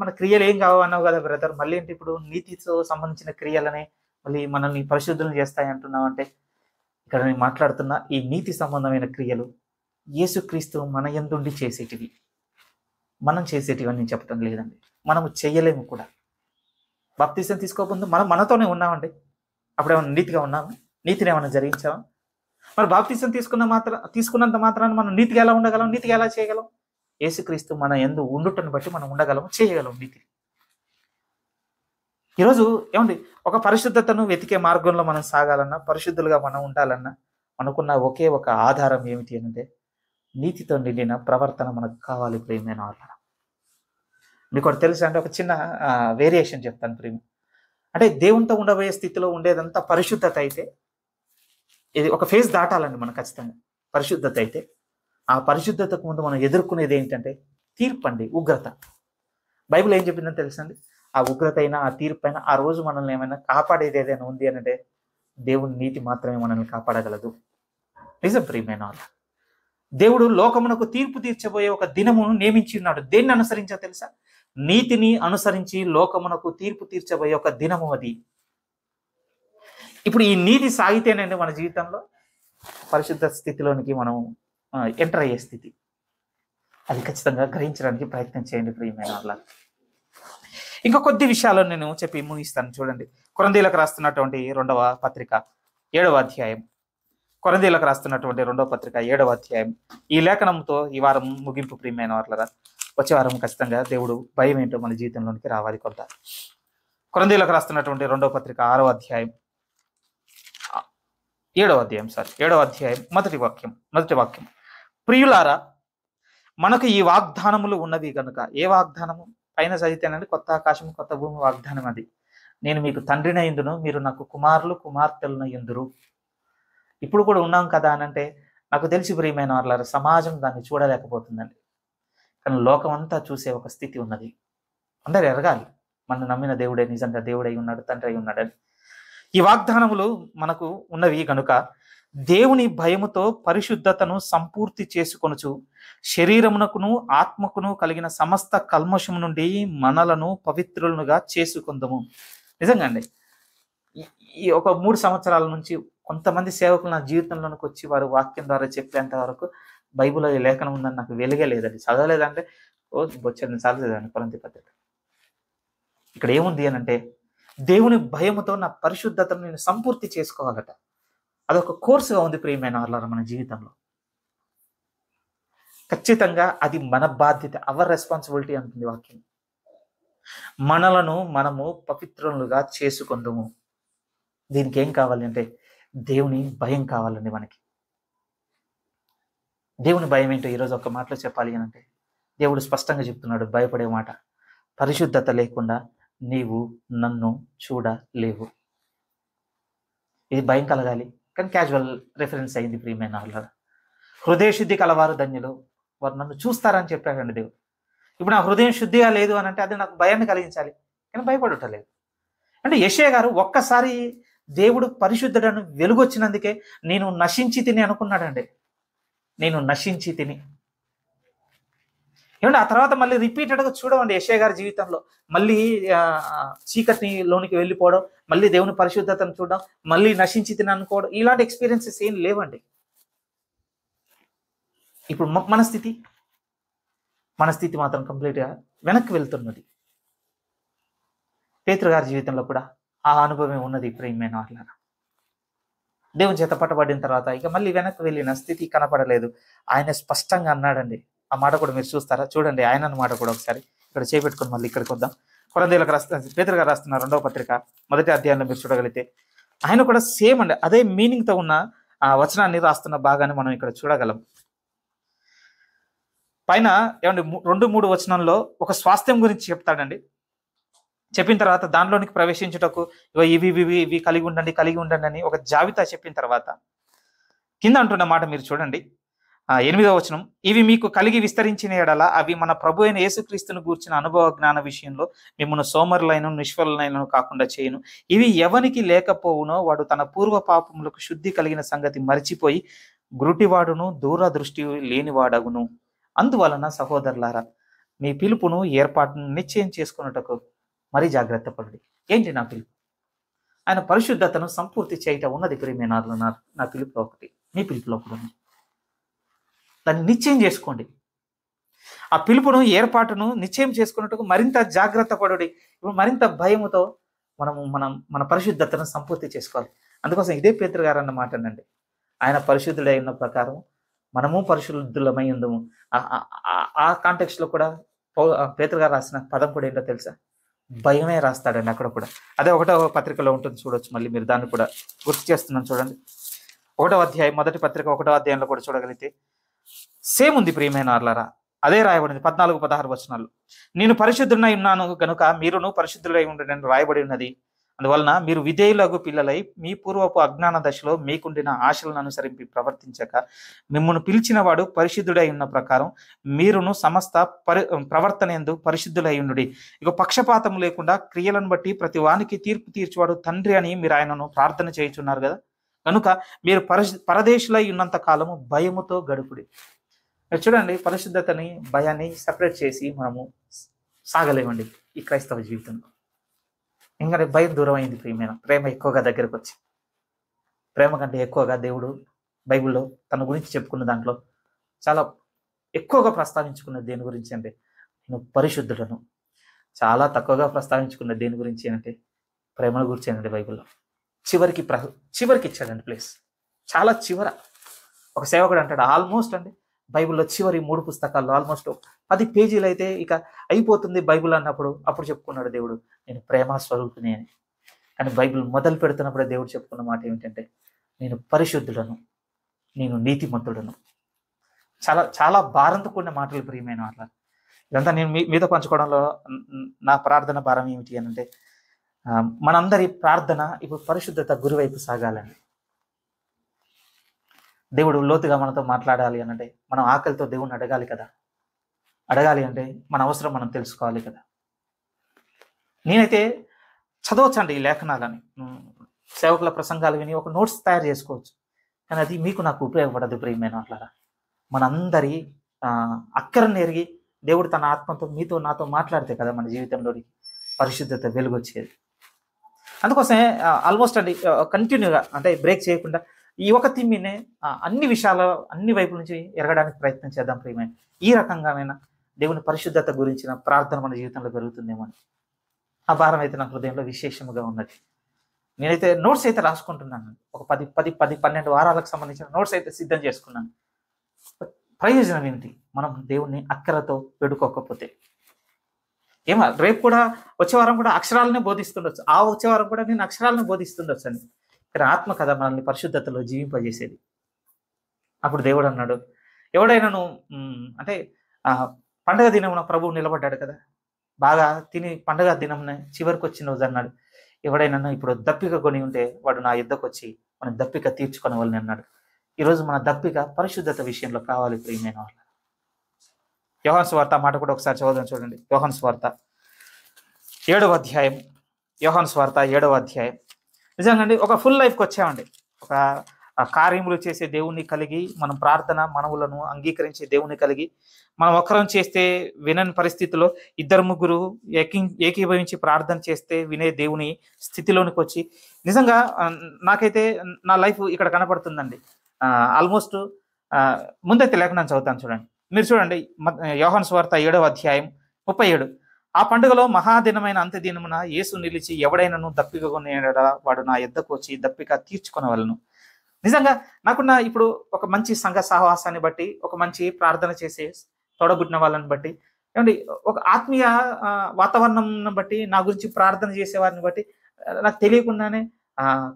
మన క్రియలు ఏం కావు అన్నావు కదా బ్రదర్ మళ్ళీ ఏంటి ఇప్పుడు నీతితో సంబంధించిన క్రియలనే మళ్ళీ మనల్ని పరిశుద్ధం చేస్తాయి అంటున్నావు అంటే ఇక్కడ నేను మాట్లాడుతున్న ఈ నీతి సంబంధమైన క్రియలు యేసుక్రీస్తు మన ఎందుండి చేసేటివి మనం చేసేటివి అని నేను చెప్పడం లేదండి మనము చేయలేము కూడా బాప్తీసం తీసుకోకముందు మనం మనతోనే ఉన్నామండి అప్పుడు ఏమైనా నీతిగా ఉన్నాము నీతిని ఏమైనా జరిగించాము మరి బాప్తీసం తీసుకున్న మాత్ర తీసుకున్నంత మాత్రాన మనం నీతిగా ఎలా ఉండగలం నీతిగా ఎలా చేయగలం యేసుక్రీస్తు మన ఎందు ఉండుటను బట్టి మనం ఉండగలము చేయగలం నీతిని ఈరోజు ఏమండి ఒక పరిశుద్ధతను వెతికే మార్గంలో మనం సాగాలన్నా పరిశుద్ధులుగా మనం ఉండాలన్నా మనకున్న ఒకే ఒక ఆధారం ఏమిటి అంటే నీతితో నిండిన ప్రవర్తన మనకు కావాలి ప్రేమైన వాళ్ళ మీకు ఒకటి తెలుసు అంటే ఒక చిన్న వేరియేషన్ చెప్తాను ప్రేమ అంటే దేవునితో ఉండబోయే స్థితిలో ఉండేదంతా పరిశుద్ధత అయితే ఇది ఒక ఫేజ్ దాటాలండి మనం ఖచ్చితంగా పరిశుద్ధత అయితే ఆ పరిశుద్ధతకు ముందు మనం ఎదుర్కొనేది ఏంటంటే తీర్పండి ఉగ్రత బైబిల్ ఏం చెప్పిందని తెలుసండి ఆ ఉగ్రత అయినా ఆ తీర్పు అయినా ఆ రోజు మనల్ని ఏమైనా కాపాడేది ఏదైనా ఉంది అంటే దేవుని నీతి మాత్రమే మనల్ని కాపాడగలదు నిజం ప్రియమైన దేవుడు లోకమునకు తీర్పు తీర్చబోయే ఒక దినమును నియమించి ఉన్నాడు దేన్ని అనుసరించా తెలుసా నీతిని అనుసరించి లోకమునకు తీర్పు తీర్చబోయే ఒక దినము అది ఇప్పుడు ఈ నీతి సాగితేనండి మన జీవితంలో పరిశుద్ధ స్థితిలోనికి మనం ఎంటర్ అయ్యే స్థితి అది ఖచ్చితంగా గ్రహించడానికి ప్రయత్నం చేయండి ప్రియమైన వాళ్ళకి ఇంకా కొద్ది విషయాలు నేను చెప్పి ముగిస్తాను చూడండి కొరందీలకు రాస్తున్నటువంటి రెండవ పత్రిక ఏడవ అధ్యాయం కొరందీలకు రాస్తున్నటువంటి రెండవ పత్రిక ఏడవ అధ్యాయం ఈ లేఖనంతో ఈ వారం ముగింపు ప్రియమైన వాళ్ళరా వచ్చే వారం ఖచ్చితంగా దేవుడు భయం ఏంటో మన జీవితంలోనికి రావాలి కొంత కొరందీలకు రాస్తున్నటువంటి రెండవ పత్రిక ఆరో అధ్యాయం ఏడవ అధ్యాయం సార్ ఏడవ అధ్యాయం మొదటి వాక్యం మొదటి వాక్యం ప్రియులారా మనకు ఈ వాగ్దానములు ఉన్నవి కనుక ఏ వాగ్దానము పైన సహితేనండి కొత్త ఆకాశం కొత్త భూమి వాగ్దానం అది నేను మీకు తండ్రిన ఇందును మీరు నాకు కుమారులు కుమార్తెలను ఇందురు ఇప్పుడు కూడా ఉన్నాం కదా అని అంటే నాకు తెలిసి ప్రియమైన వాళ్ళ సమాజం దాన్ని చూడలేకపోతుందండి కానీ లోకం అంతా చూసే ఒక స్థితి ఉన్నది అందరు ఎరగాలి మనం నమ్మిన దేవుడే నిజంగా దేవుడై ఉన్నాడు తండ్రి అయి ఉన్నాడని ఈ వాగ్దానములు మనకు ఉన్నవి కనుక దేవుని భయముతో పరిశుద్ధతను సంపూర్తి చేసుకొనుచు శరీరమునకును ఆత్మకును కలిగిన సమస్త కల్మషము నుండి మనలను పవిత్రులనుగా చేసుకుందాము నిజంగా అండి ఈ ఒక మూడు సంవత్సరాల నుంచి కొంతమంది సేవకులు నా జీవితంలోనికి వచ్చి వారు వాక్యం ద్వారా చెప్పేంత వరకు బైబుల్ అది లేఖనం ఉందని నాకు వెలుగే లేదండి చదవలేదంటే ఓ బొచ్చని చదవలేదండి చదివాను పరంతి పత్రిక ఇక్కడ ఏముంది అని అంటే దేవుని భయముతో నా పరిశుద్ధతను నేను సంపూర్తి చేసుకోవాలట అదొక కోర్సుగా ఉంది ప్రియమైన వాళ్ళ మన జీవితంలో ఖచ్చితంగా అది మన బాధ్యత అవర్ రెస్పాన్సిబిలిటీ అంటుంది వాక్యం మనలను మనము పవిత్రులుగా చేసుకుందుము దీనికి ఏం కావాలి అంటే దేవుని భయం కావాలండి మనకి దేవుని భయం ఏంటో ఈరోజు ఒక మాటలో చెప్పాలి అని అంటే దేవుడు స్పష్టంగా చెప్తున్నాడు భయపడే మాట పరిశుద్ధత లేకుండా నీవు నన్ను చూడలేవు ఇది భయం కలగాలి కానీ క్యాజువల్ రెఫరెన్స్ అయింది ప్రియమైన హృదయ హృదయశుద్ధి కలవారు ధన్యులు వారు నన్ను చూస్తారని చెప్పాడండి దేవుడు ఇప్పుడు నా హృదయం శుద్ధిగా లేదు అని అంటే అది నాకు భయాన్ని కలిగించాలి కానీ లేదు అంటే యశే గారు ఒక్కసారి దేవుడు పరిశుద్ధుడను వెలుగొచ్చినందుకే నేను నశించి తిని అనుకున్నాడండి నేను నశించి తిని ఏమంటే ఆ తర్వాత మళ్ళీ రిపీటెడ్గా చూడమండి యశే గారి జీవితంలో మళ్ళీ చీకటి లోనికి వెళ్ళిపోవడం మళ్ళీ దేవుని పరిశుద్ధతను చూడడం మళ్ళీ నశించి తిని అనుకోవడం ఇలాంటి ఎక్స్పీరియన్సెస్ ఏం లేవండి ఇప్పుడు మన స్థితి మన స్థితి మాత్రం కంప్లీట్గా వెనక్కి వెళ్తున్నది గారి జీవితంలో కూడా ఆ అనుభవం ఉన్నది ప్రేమైన వాళ్ళ దేవుని చేత పట్టబడిన తర్వాత ఇక మళ్ళీ వెనక్కి వెళ్ళిన స్థితి కనపడలేదు ఆయన స్పష్టంగా అన్నాడండి ఆ మాట కూడా మీరు చూస్తారా చూడండి ఆయన మాట కూడా ఒకసారి ఇక్కడ చేపెట్టుకుని మళ్ళీ ఇక్కడికి వద్దాం కొరందేలకు రాస్తున్న పేదరు గారు రాస్తున్న రెండవ పత్రిక మొదటి అధ్యాయంలో మీరు చూడగలిగితే ఆయన కూడా సేమ్ అండి అదే మీనింగ్తో ఉన్న ఆ వచనాన్ని రాస్తున్న భాగాన్ని మనం ఇక్కడ చూడగలం పైన ఏమంటే రెండు మూడు వచనంలో ఒక స్వాస్థ్యం గురించి చెప్తాడండి చెప్పిన తర్వాత దానిలోనికి ప్రవేశించుటకు ఇవి ఇవి ఇవి కలిగి ఉండండి కలిగి ఉండండి అని ఒక జాబితా చెప్పిన తర్వాత కింద అంటున్న మాట మీరు చూడండి ఎనిమిదవ వచనం ఇవి మీకు కలిగి విస్తరించిన ఎడల అవి మన ప్రభు అయిన యేసుక్రీస్తును గూర్చిన అనుభవ జ్ఞాన విషయంలో మిమ్మల్ని సోమరులైన నిష్ఫలైన కాకుండా చేయను ఇవి ఎవనికి లేకపోవునో వాడు తన పూర్వ పాపములకు శుద్ధి కలిగిన సంగతి మరిచిపోయి గురుటివాడును దూరదృష్టి లేనివాడగును అందువలన సహోదరులారా మీ పిలుపును ఏర్పాటును నిశ్చయం చేసుకున్నటకు మరీ జాగ్రత్త పడుడి ఏంటి నా పిలుపు ఆయన పరిశుద్ధతను సంపూర్తి చేయటం ఉన్నది ప్రేమేనాలు నా నా పిలుపులో ఒకటి మీ పిలుపులో ఒకటి దాన్ని నిశ్చయం చేసుకోండి ఆ పిలుపును ఏర్పాటును నిశ్చయం చేసుకున్నట్టుకు మరింత జాగ్రత్త పడుడి ఇప్పుడు మరింత భయముతో మనము మనం మన పరిశుద్ధతను సంపూర్తి చేసుకోవాలి అందుకోసం ఇదే పేతురు గారు అన్న మాట అండి ఆయన పరిశుద్ధుడైన ఉన్న ప్రకారం మనము పరిశుద్ధులమై ఉందము ఆ కాంటెక్స్ట్లో కూడా పౌ గారు రాసిన పదం కూడా ఏంటో తెలుసా భయమే రాస్తాడండి అక్కడ కూడా అదే ఒకటో పత్రికలో ఉంటుంది చూడొచ్చు మళ్ళీ మీరు దాన్ని కూడా గుర్తు చేస్తున్నాను చూడండి ఒకటో అధ్యాయం మొదటి పత్రిక ఒకటో అధ్యాయంలో కూడా చూడగలిగితే సేమ్ ఉంది ప్రియమైన అర్లరా అదే రాయబడింది పద్నాలుగు పదహారు వచనాలు నేను పరిశుద్ధులై ఉన్నాను కనుక మీరును పరిశుద్ధులై ఉండడం రాయబడి ఉన్నది అందువలన మీరు విధేయులకు పిల్లలై మీ పూర్వపు అజ్ఞాన దశలో మీకుండిన ఆశలను అనుసరించి ప్రవర్తించక మిమ్మల్ని పిలిచినవాడు పరిశుద్ధుడై ఉన్న ప్రకారం మీరును సమస్త పరి ప్రవర్తన ఎందు పరిశుద్ధులై ఉండు ఇక పక్షపాతం లేకుండా క్రియలను బట్టి ప్రతి వానికి తీర్పు తీర్చువాడు తండ్రి అని మీరు ఆయనను ప్రార్థన చేయుచున్నారు కదా కనుక మీరు పర పరదేశులై ఉన్నంత కాలము భయముతో గడుపుడి చూడండి పరిశుద్ధతని భయాన్ని సపరేట్ చేసి మనము సాగలేమండి ఈ క్రైస్తవ జీవితంలో ఇంకా భయం దూరం అయింది ప్రియమైన ప్రేమ ఎక్కువగా దగ్గరకు వచ్చి ప్రేమ కంటే ఎక్కువగా దేవుడు బైబిల్లో తన గురించి చెప్పుకున్న దాంట్లో చాలా ఎక్కువగా ప్రస్తావించుకున్న దేని గురించి అంటే నేను పరిశుద్ధులను చాలా తక్కువగా ప్రస్తావించుకున్న దేని గురించి ఏంటంటే ప్రేమల గురించి ఏంటంటే బైబిల్లో చివరికి ప్ర చివరికి ఇచ్చాడండి ప్లేస్ చాలా చివర ఒక సేవకుడు అంటాడు ఆల్మోస్ట్ అండి బైబిల్లో చివరి మూడు పుస్తకాల్లో ఆల్మోస్ట్ పది పేజీలు అయితే ఇక అయిపోతుంది బైబిల్ అన్నప్పుడు అప్పుడు చెప్పుకున్నాడు దేవుడు నేను ప్రేమ స్వరూపిణి అని కానీ బైబిల్ మొదలు పెడుతున్నప్పుడే దేవుడు చెప్పుకున్న మాట ఏమిటంటే నేను పరిశుద్ధులను నేను నీతిమంతుడను చాలా చాలా భారంతో కూడిన మాటలు ప్రియమైన మాటలు ఇదంతా నేను మీ మీతో పంచుకోవడంలో నా ప్రార్థన భారం ఏమిటి అని అంటే మనందరి ప్రార్థన ఇప్పుడు పరిశుద్ధత గురువైపు సాగాలని దేవుడు లోతుగా మనతో మాట్లాడాలి అనంటే మనం ఆకలితో దేవుణ్ణి అడగాలి కదా అడగాలి అంటే మన అవసరం మనం తెలుసుకోవాలి కదా నేనైతే చదవచ్చండి ఈ లేఖనాలని సేవకుల ప్రసంగాలు విని ఒక నోట్స్ తయారు చేసుకోవచ్చు కానీ అది మీకు నాకు ఉపయోగపడదు ప్రియమైన అట్లాగా మనందరి అక్కరని ఎరిగి దేవుడు తన ఆత్మతో మీతో నాతో మాట్లాడితే కదా మన జీవితంలో పరిశుద్ధత వెలుగొచ్చేది అందుకోసమే ఆల్మోస్ట్ అండి కంటిన్యూగా అంటే బ్రేక్ చేయకుండా ఈ ఒక తిమ్మినే అన్ని విషయాల అన్ని వైపుల నుంచి ఎరగడానికి ప్రయత్నం చేద్దాం ప్రియమే ఈ రకంగానైనా దేవుని పరిశుద్ధత గురించిన ప్రార్థన మన జీవితంలో పెరుగుతుందేమో అని ఆ భారం అయితే నా హృదయంలో విశేషముగా ఉన్నది నేనైతే నోట్స్ అయితే రాసుకుంటున్నాను ఒక పది పది పది పన్నెండు వారాలకు సంబంధించిన నోట్స్ అయితే సిద్ధం చేసుకున్నాను ప్రయోజనం ఏంటి మనం దేవుణ్ణి అక్కరతో పెడుకోకపోతే ఏమో రేపు కూడా వచ్చే వారం కూడా అక్షరాలనే బోధిస్తుండొచ్చు ఆ వచ్చే వారం కూడా నేను అక్షరాలను బోధిస్తుండొచ్చు అండి ఇక్కడ ఆత్మ కథ మనల్ని పరిశుద్ధతలో జీవింపజేసేది అప్పుడు దేవుడు అన్నాడు ఎవడైనాను అంటే పండగ దినమున ప్రభువు నిలబడ్డాడు కదా బాగా తిని పండగ దినమున చివరికి వచ్చిన రోజు అన్నాడు ఎవడైనా ఇప్పుడు దప్పిక కొని ఉంటే వాడు నా యుద్ధకు వచ్చి మన దప్పిక తీర్చుకొనవలని అన్నాడు ఈరోజు మన దప్పిక పరిశుద్ధత విషయంలో కావాలి ప్రియమైన వాళ్ళు యోహన్ స్వార్త మాట కూడా ఒకసారి చదువుదాం చూడండి యోహన్ స్వార్త ఏడవ అధ్యాయం యోహన్ స్వార్త ఏడవ అధ్యాయం నిజంగా ఒక ఫుల్ లైఫ్కి వచ్చామండి ఒక కార్యములు చేసే దేవుణ్ణి కలిగి మనం ప్రార్థన మనవులను అంగీకరించే దేవుణ్ణి కలిగి మనం ఒకరం చేస్తే వినని పరిస్థితిలో ఇద్దరు ముగ్గురు ఏకీ ఏకీభవించి ప్రార్థన చేస్తే వినే దేవుని స్థితిలోనికి వచ్చి నిజంగా నాకైతే నా లైఫ్ ఇక్కడ కనపడుతుందండి ఆల్మోస్ట్ ముందైతే లేఖనాన్ని చదువుతాను చూడండి మీరు చూడండి యోహన్ స్వార్త ఏడవ అధ్యాయం ముప్పై ఏడు ఆ పండుగలో మహాదినమైన దినమున యేసు నిలిచి ఎవడైనను దప్పికగా వాడు నా ఎద్దకు వచ్చి దప్పిక తీర్చుకునవలను నిజంగా నాకున్న ఇప్పుడు ఒక మంచి సంఘ సహవాసాన్ని బట్టి ఒక మంచి ప్రార్థన చేసే తొడగుట్టిన వాళ్ళని బట్టి ఏమండి ఒక ఆత్మీయ వాతావరణం బట్టి నా గురించి ప్రార్థన చేసే వారిని బట్టి నాకు తెలియకుండానే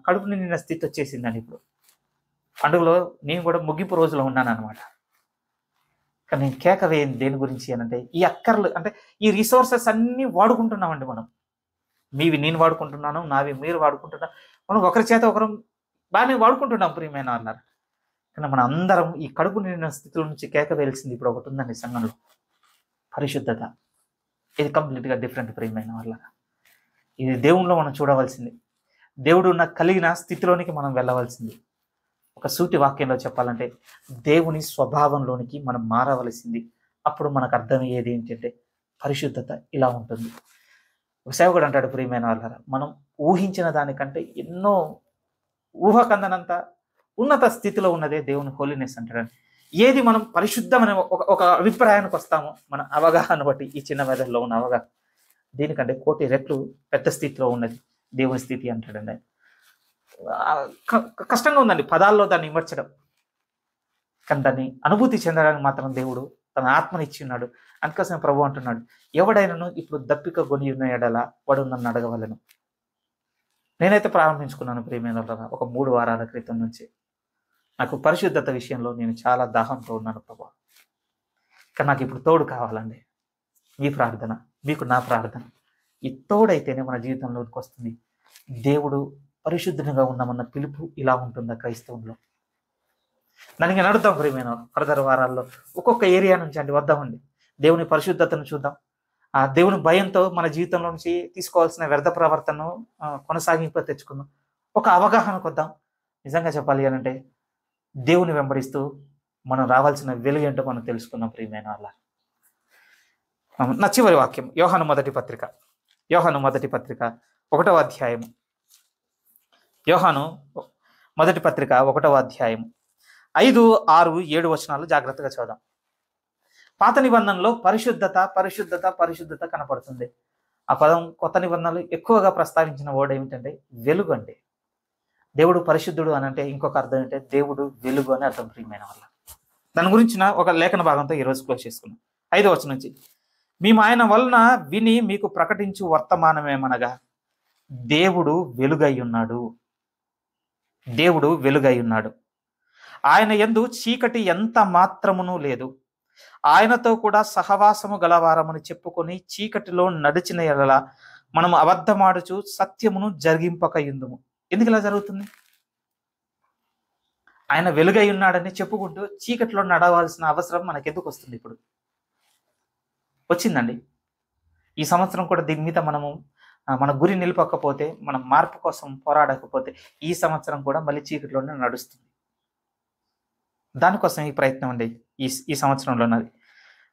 కడుపు నిండిన స్థితి వచ్చేసిందండి ఇప్పుడు పండుగలో నేను కూడా ముగింపు రోజులో ఉన్నాను అనమాట కానీ నేను కేక వేయను దేని గురించి అని అంటే ఈ అక్కర్లు అంటే ఈ రిసోర్సెస్ అన్నీ వాడుకుంటున్నామండి మనం మీవి నేను వాడుకుంటున్నాను నావి మీరు వాడుకుంటున్నా మనం ఒకరి చేత ఒకరు బాగానే వాడుకుంటున్నాం ప్రియమైన అన్నారు కానీ మన అందరం ఈ కడుపు నిండిన స్థితిలో నుంచి కేక వేయాల్సింది ఇప్పుడు ఒకటి ఉందండి సంఘంలో పరిశుద్ధత ఇది కంప్లీట్గా డిఫరెంట్ ప్రియమైన వాళ్ళ ఇది దేవుణ్ణిలో మనం చూడవలసింది దేవుడు ఉన్న కలిగిన స్థితిలోనికి మనం వెళ్ళవలసింది ఒక సూటి వాక్యంలో చెప్పాలంటే దేవుని స్వభావంలోనికి మనం మారవలసింది అప్పుడు మనకు అర్థమయ్యేది ఏంటంటే పరిశుద్ధత ఇలా ఉంటుంది సేవకుడు అంటాడు ప్రియమైన వాళ్ళ మనం ఊహించిన దానికంటే ఎన్నో ఊహకందనంత ఉన్నత స్థితిలో ఉన్నదే దేవుని హోలీనెస్ అంటాడు ఏది మనం పరిశుద్ధమైన ఒక ఒక అభిప్రాయానికి వస్తామో మన అవగాహన బట్టి ఈ చిన్న మెదడులో ఉన్న అవగాహన దీనికంటే కోటి రెట్లు పెద్ద స్థితిలో ఉన్నది దేవుని స్థితి అంటాడండి కష్టంగా ఉందండి పదాల్లో దాన్ని విమర్చడం కానీ దాన్ని అనుభూతి చెందడానికి మాత్రం దేవుడు తన ఆత్మని ఇచ్చి ఉన్నాడు అందుకోసం ప్రభు అంటున్నాడు ఎవడైనాను ఇప్పుడు దప్పిక గొని ఉన్న ఎడలా వాడు నన్ను అడగవలను నేనైతే ప్రారంభించుకున్నాను ప్రేమైన ఒక మూడు వారాల క్రితం నుంచి నాకు పరిశుద్ధత విషయంలో నేను చాలా దాహంతో ఉన్నాను ప్రభు కానీ నాకు ఇప్పుడు తోడు కావాలండి మీ ప్రార్థన మీకు నా ప్రార్థన ఈ తోడైతేనే మన జీవితంలోకి వస్తుంది దేవుడు పరిశుద్ధంగా ఉన్నామన్న పిలుపు ఇలా ఉంటుందా క్రైస్తవంలో నన్ను నడుద్దాం ప్రియమైన ఫర్దర్ వారాల్లో ఒక్కొక్క ఏరియా నుంచి అండి వద్దామండి దేవుని పరిశుద్ధతను చూద్దాం ఆ దేవుని భయంతో మన జీవితంలో నుంచి తీసుకోవాల్సిన వ్యర్థ ప్రవర్తనను కొనసాగింపు తెచ్చుకుందాం ఒక అవగాహనకు వద్దాం నిజంగా చెప్పాలి అనంటే దేవుని వెంబడిస్తూ మనం రావాల్సిన వెలుగు ఏంటో మనం తెలుసుకుందాం ప్రియమైన వాళ్ళ నా చివరి వాక్యం యోహాను మొదటి పత్రిక యోహాను మొదటి పత్రిక ఒకటవ అధ్యాయం యోహాను మొదటి పత్రిక ఒకటవ అధ్యాయం ఐదు ఆరు ఏడు వచనాలు జాగ్రత్తగా చూద్దాం పాత నిబంధనలో పరిశుద్ధత పరిశుద్ధత పరిశుద్ధత కనపడుతుంది ఆ పదం కొత్త నిబంధనలు ఎక్కువగా ప్రస్తావించిన వర్డ్ ఏమిటంటే వెలుగు అండి దేవుడు పరిశుద్ధుడు అని అంటే ఇంకొక అర్థం ఏంటంటే దేవుడు వెలుగు అని అర్థం ప్రియమైన వల్ల దాని గురించిన ఒక లేఖన భాగంతో ఈరోజు క్లోజ్ చేసుకున్నాం ఐదో వచ్చిన నుంచి మేము ఆయన వలన విని మీకు ప్రకటించు వర్తమానమేమనగా దేవుడు వెలుగై ఉన్నాడు దేవుడు వెలుగై ఉన్నాడు ఆయన ఎందు చీకటి ఎంత మాత్రమునూ లేదు ఆయనతో కూడా సహవాసము గలవారమని చెప్పుకొని చీకటిలో నడిచిన ఎడల మనం అబద్ధమాడుచు సత్యమును జరిగింపక ఎందుము ఎందుకు ఇలా జరుగుతుంది ఆయన వెలుగై ఉన్నాడని చెప్పుకుంటూ చీకటిలో నడవాల్సిన అవసరం మనకెందుకు వస్తుంది ఇప్పుడు వచ్చిందండి ఈ సంవత్సరం కూడా దీని మీద మనము మన గురి నిలపకపోతే మన మార్పు కోసం పోరాడకపోతే ఈ సంవత్సరం కూడా మళ్ళీ చీకటిలోనే నడుస్తుంది దానికోసం ఈ ప్రయత్నం అండి ఈ ఈ ఉన్నది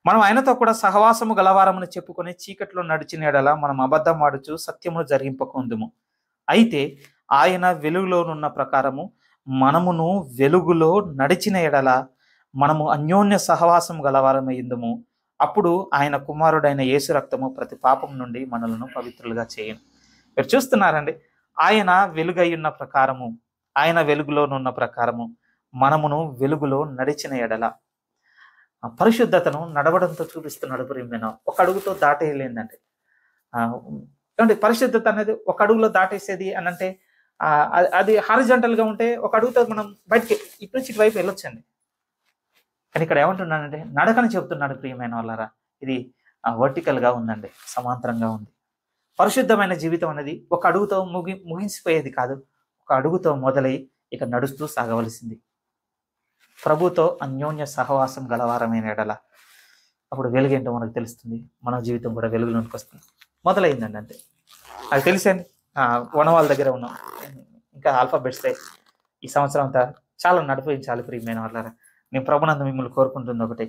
మనం ఆయనతో కూడా సహవాసము గలవారమును చెప్పుకొని చీకట్లో నడిచిన ఎడల మనం అబద్ధం ఆడుచు సత్యమును జరిగింపకుందుము అయితే ఆయన వెలుగులోనున్న ప్రకారము మనమును వెలుగులో నడిచిన ఎడల మనము అన్యోన్య సహవాసం గలవారమైందుము అప్పుడు ఆయన కుమారుడైన యేసు రక్తము ప్రతి పాపం నుండి మనలను పవిత్రులుగా చేయను మీరు చూస్తున్నారండి ఆయన వెలుగై ఉన్న ప్రకారము ఆయన వెలుగులోనున్న ప్రకారము మనమును వెలుగులో నడిచిన ఎడల పరిశుద్ధతను నడవడంతో చూపిస్తున్నాడు ప్రియమైన ఒక అడుగుతో దాటేయలేందండి ఏమంటే పరిశుద్ధత అనేది ఒక అడుగులో దాటేసేది అని అంటే అది హారిజంటల్గా ఉంటే ఒక అడుగుతో మనం బయటికి ఇటు నుంచి ఇటువైపు వెళ్ళొచ్చండి కానీ ఇక్కడ ఏమంటున్నానంటే నడకని చెప్తున్నాడు ప్రియమైన వాళ్ళారా ఇది వర్టికల్గా ఉందండి సమాంతరంగా ఉంది పరిశుద్ధమైన జీవితం అనేది ఒక అడుగుతో ముగి ముగించిపోయేది కాదు ఒక అడుగుతో మొదలై ఇక నడుస్తూ సాగవలసింది ప్రభుతో అన్యోన్య సహవాసం గలవారమైన ఎడల అప్పుడు వెలుగేంటో మనకు తెలుస్తుంది మన జీవితం కూడా వెలుగులోనికి వస్తుంది మొదలైందండి అంతే అది తెలిసండి వనవాళ్ళ దగ్గర ఉన్నాం ఇంకా ఆల్ఫాబెట్స్ ఈ సంవత్సరం అంతా చాలా నడిపించాలి ప్రియమైన వాళ్ళారా మేము ప్రభునందు మిమ్మల్ని కోరుకుంటుంది ఒకటి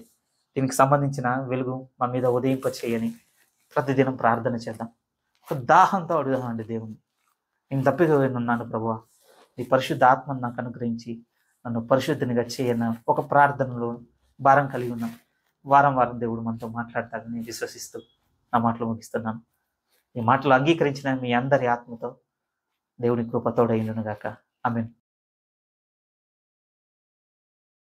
దీనికి సంబంధించిన వెలుగు మా మీద ఉదయింప చేయని ప్రతిదినం ప్రార్థన చేద్దాం ఒక దాహంతో అడుగుదామండి దేవుని నేను ఉన్నాను ప్రభు నీ పరిశుద్ధ ఆత్మను నాకు అనుగ్రహించి నన్ను పరిశుద్ధినిగా చేయన ఒక ప్రార్థనలో భారం కలిగి ఉన్నాం వారం వారం దేవుడు మనతో మాట్లాడతాడని విశ్వసిస్తూ నా మాటలు ముగిస్తున్నాను ఈ మాటలు అంగీకరించిన మీ అందరి ఆత్మతో దేవుని కృపతోడైండును గాక ఐ మీన్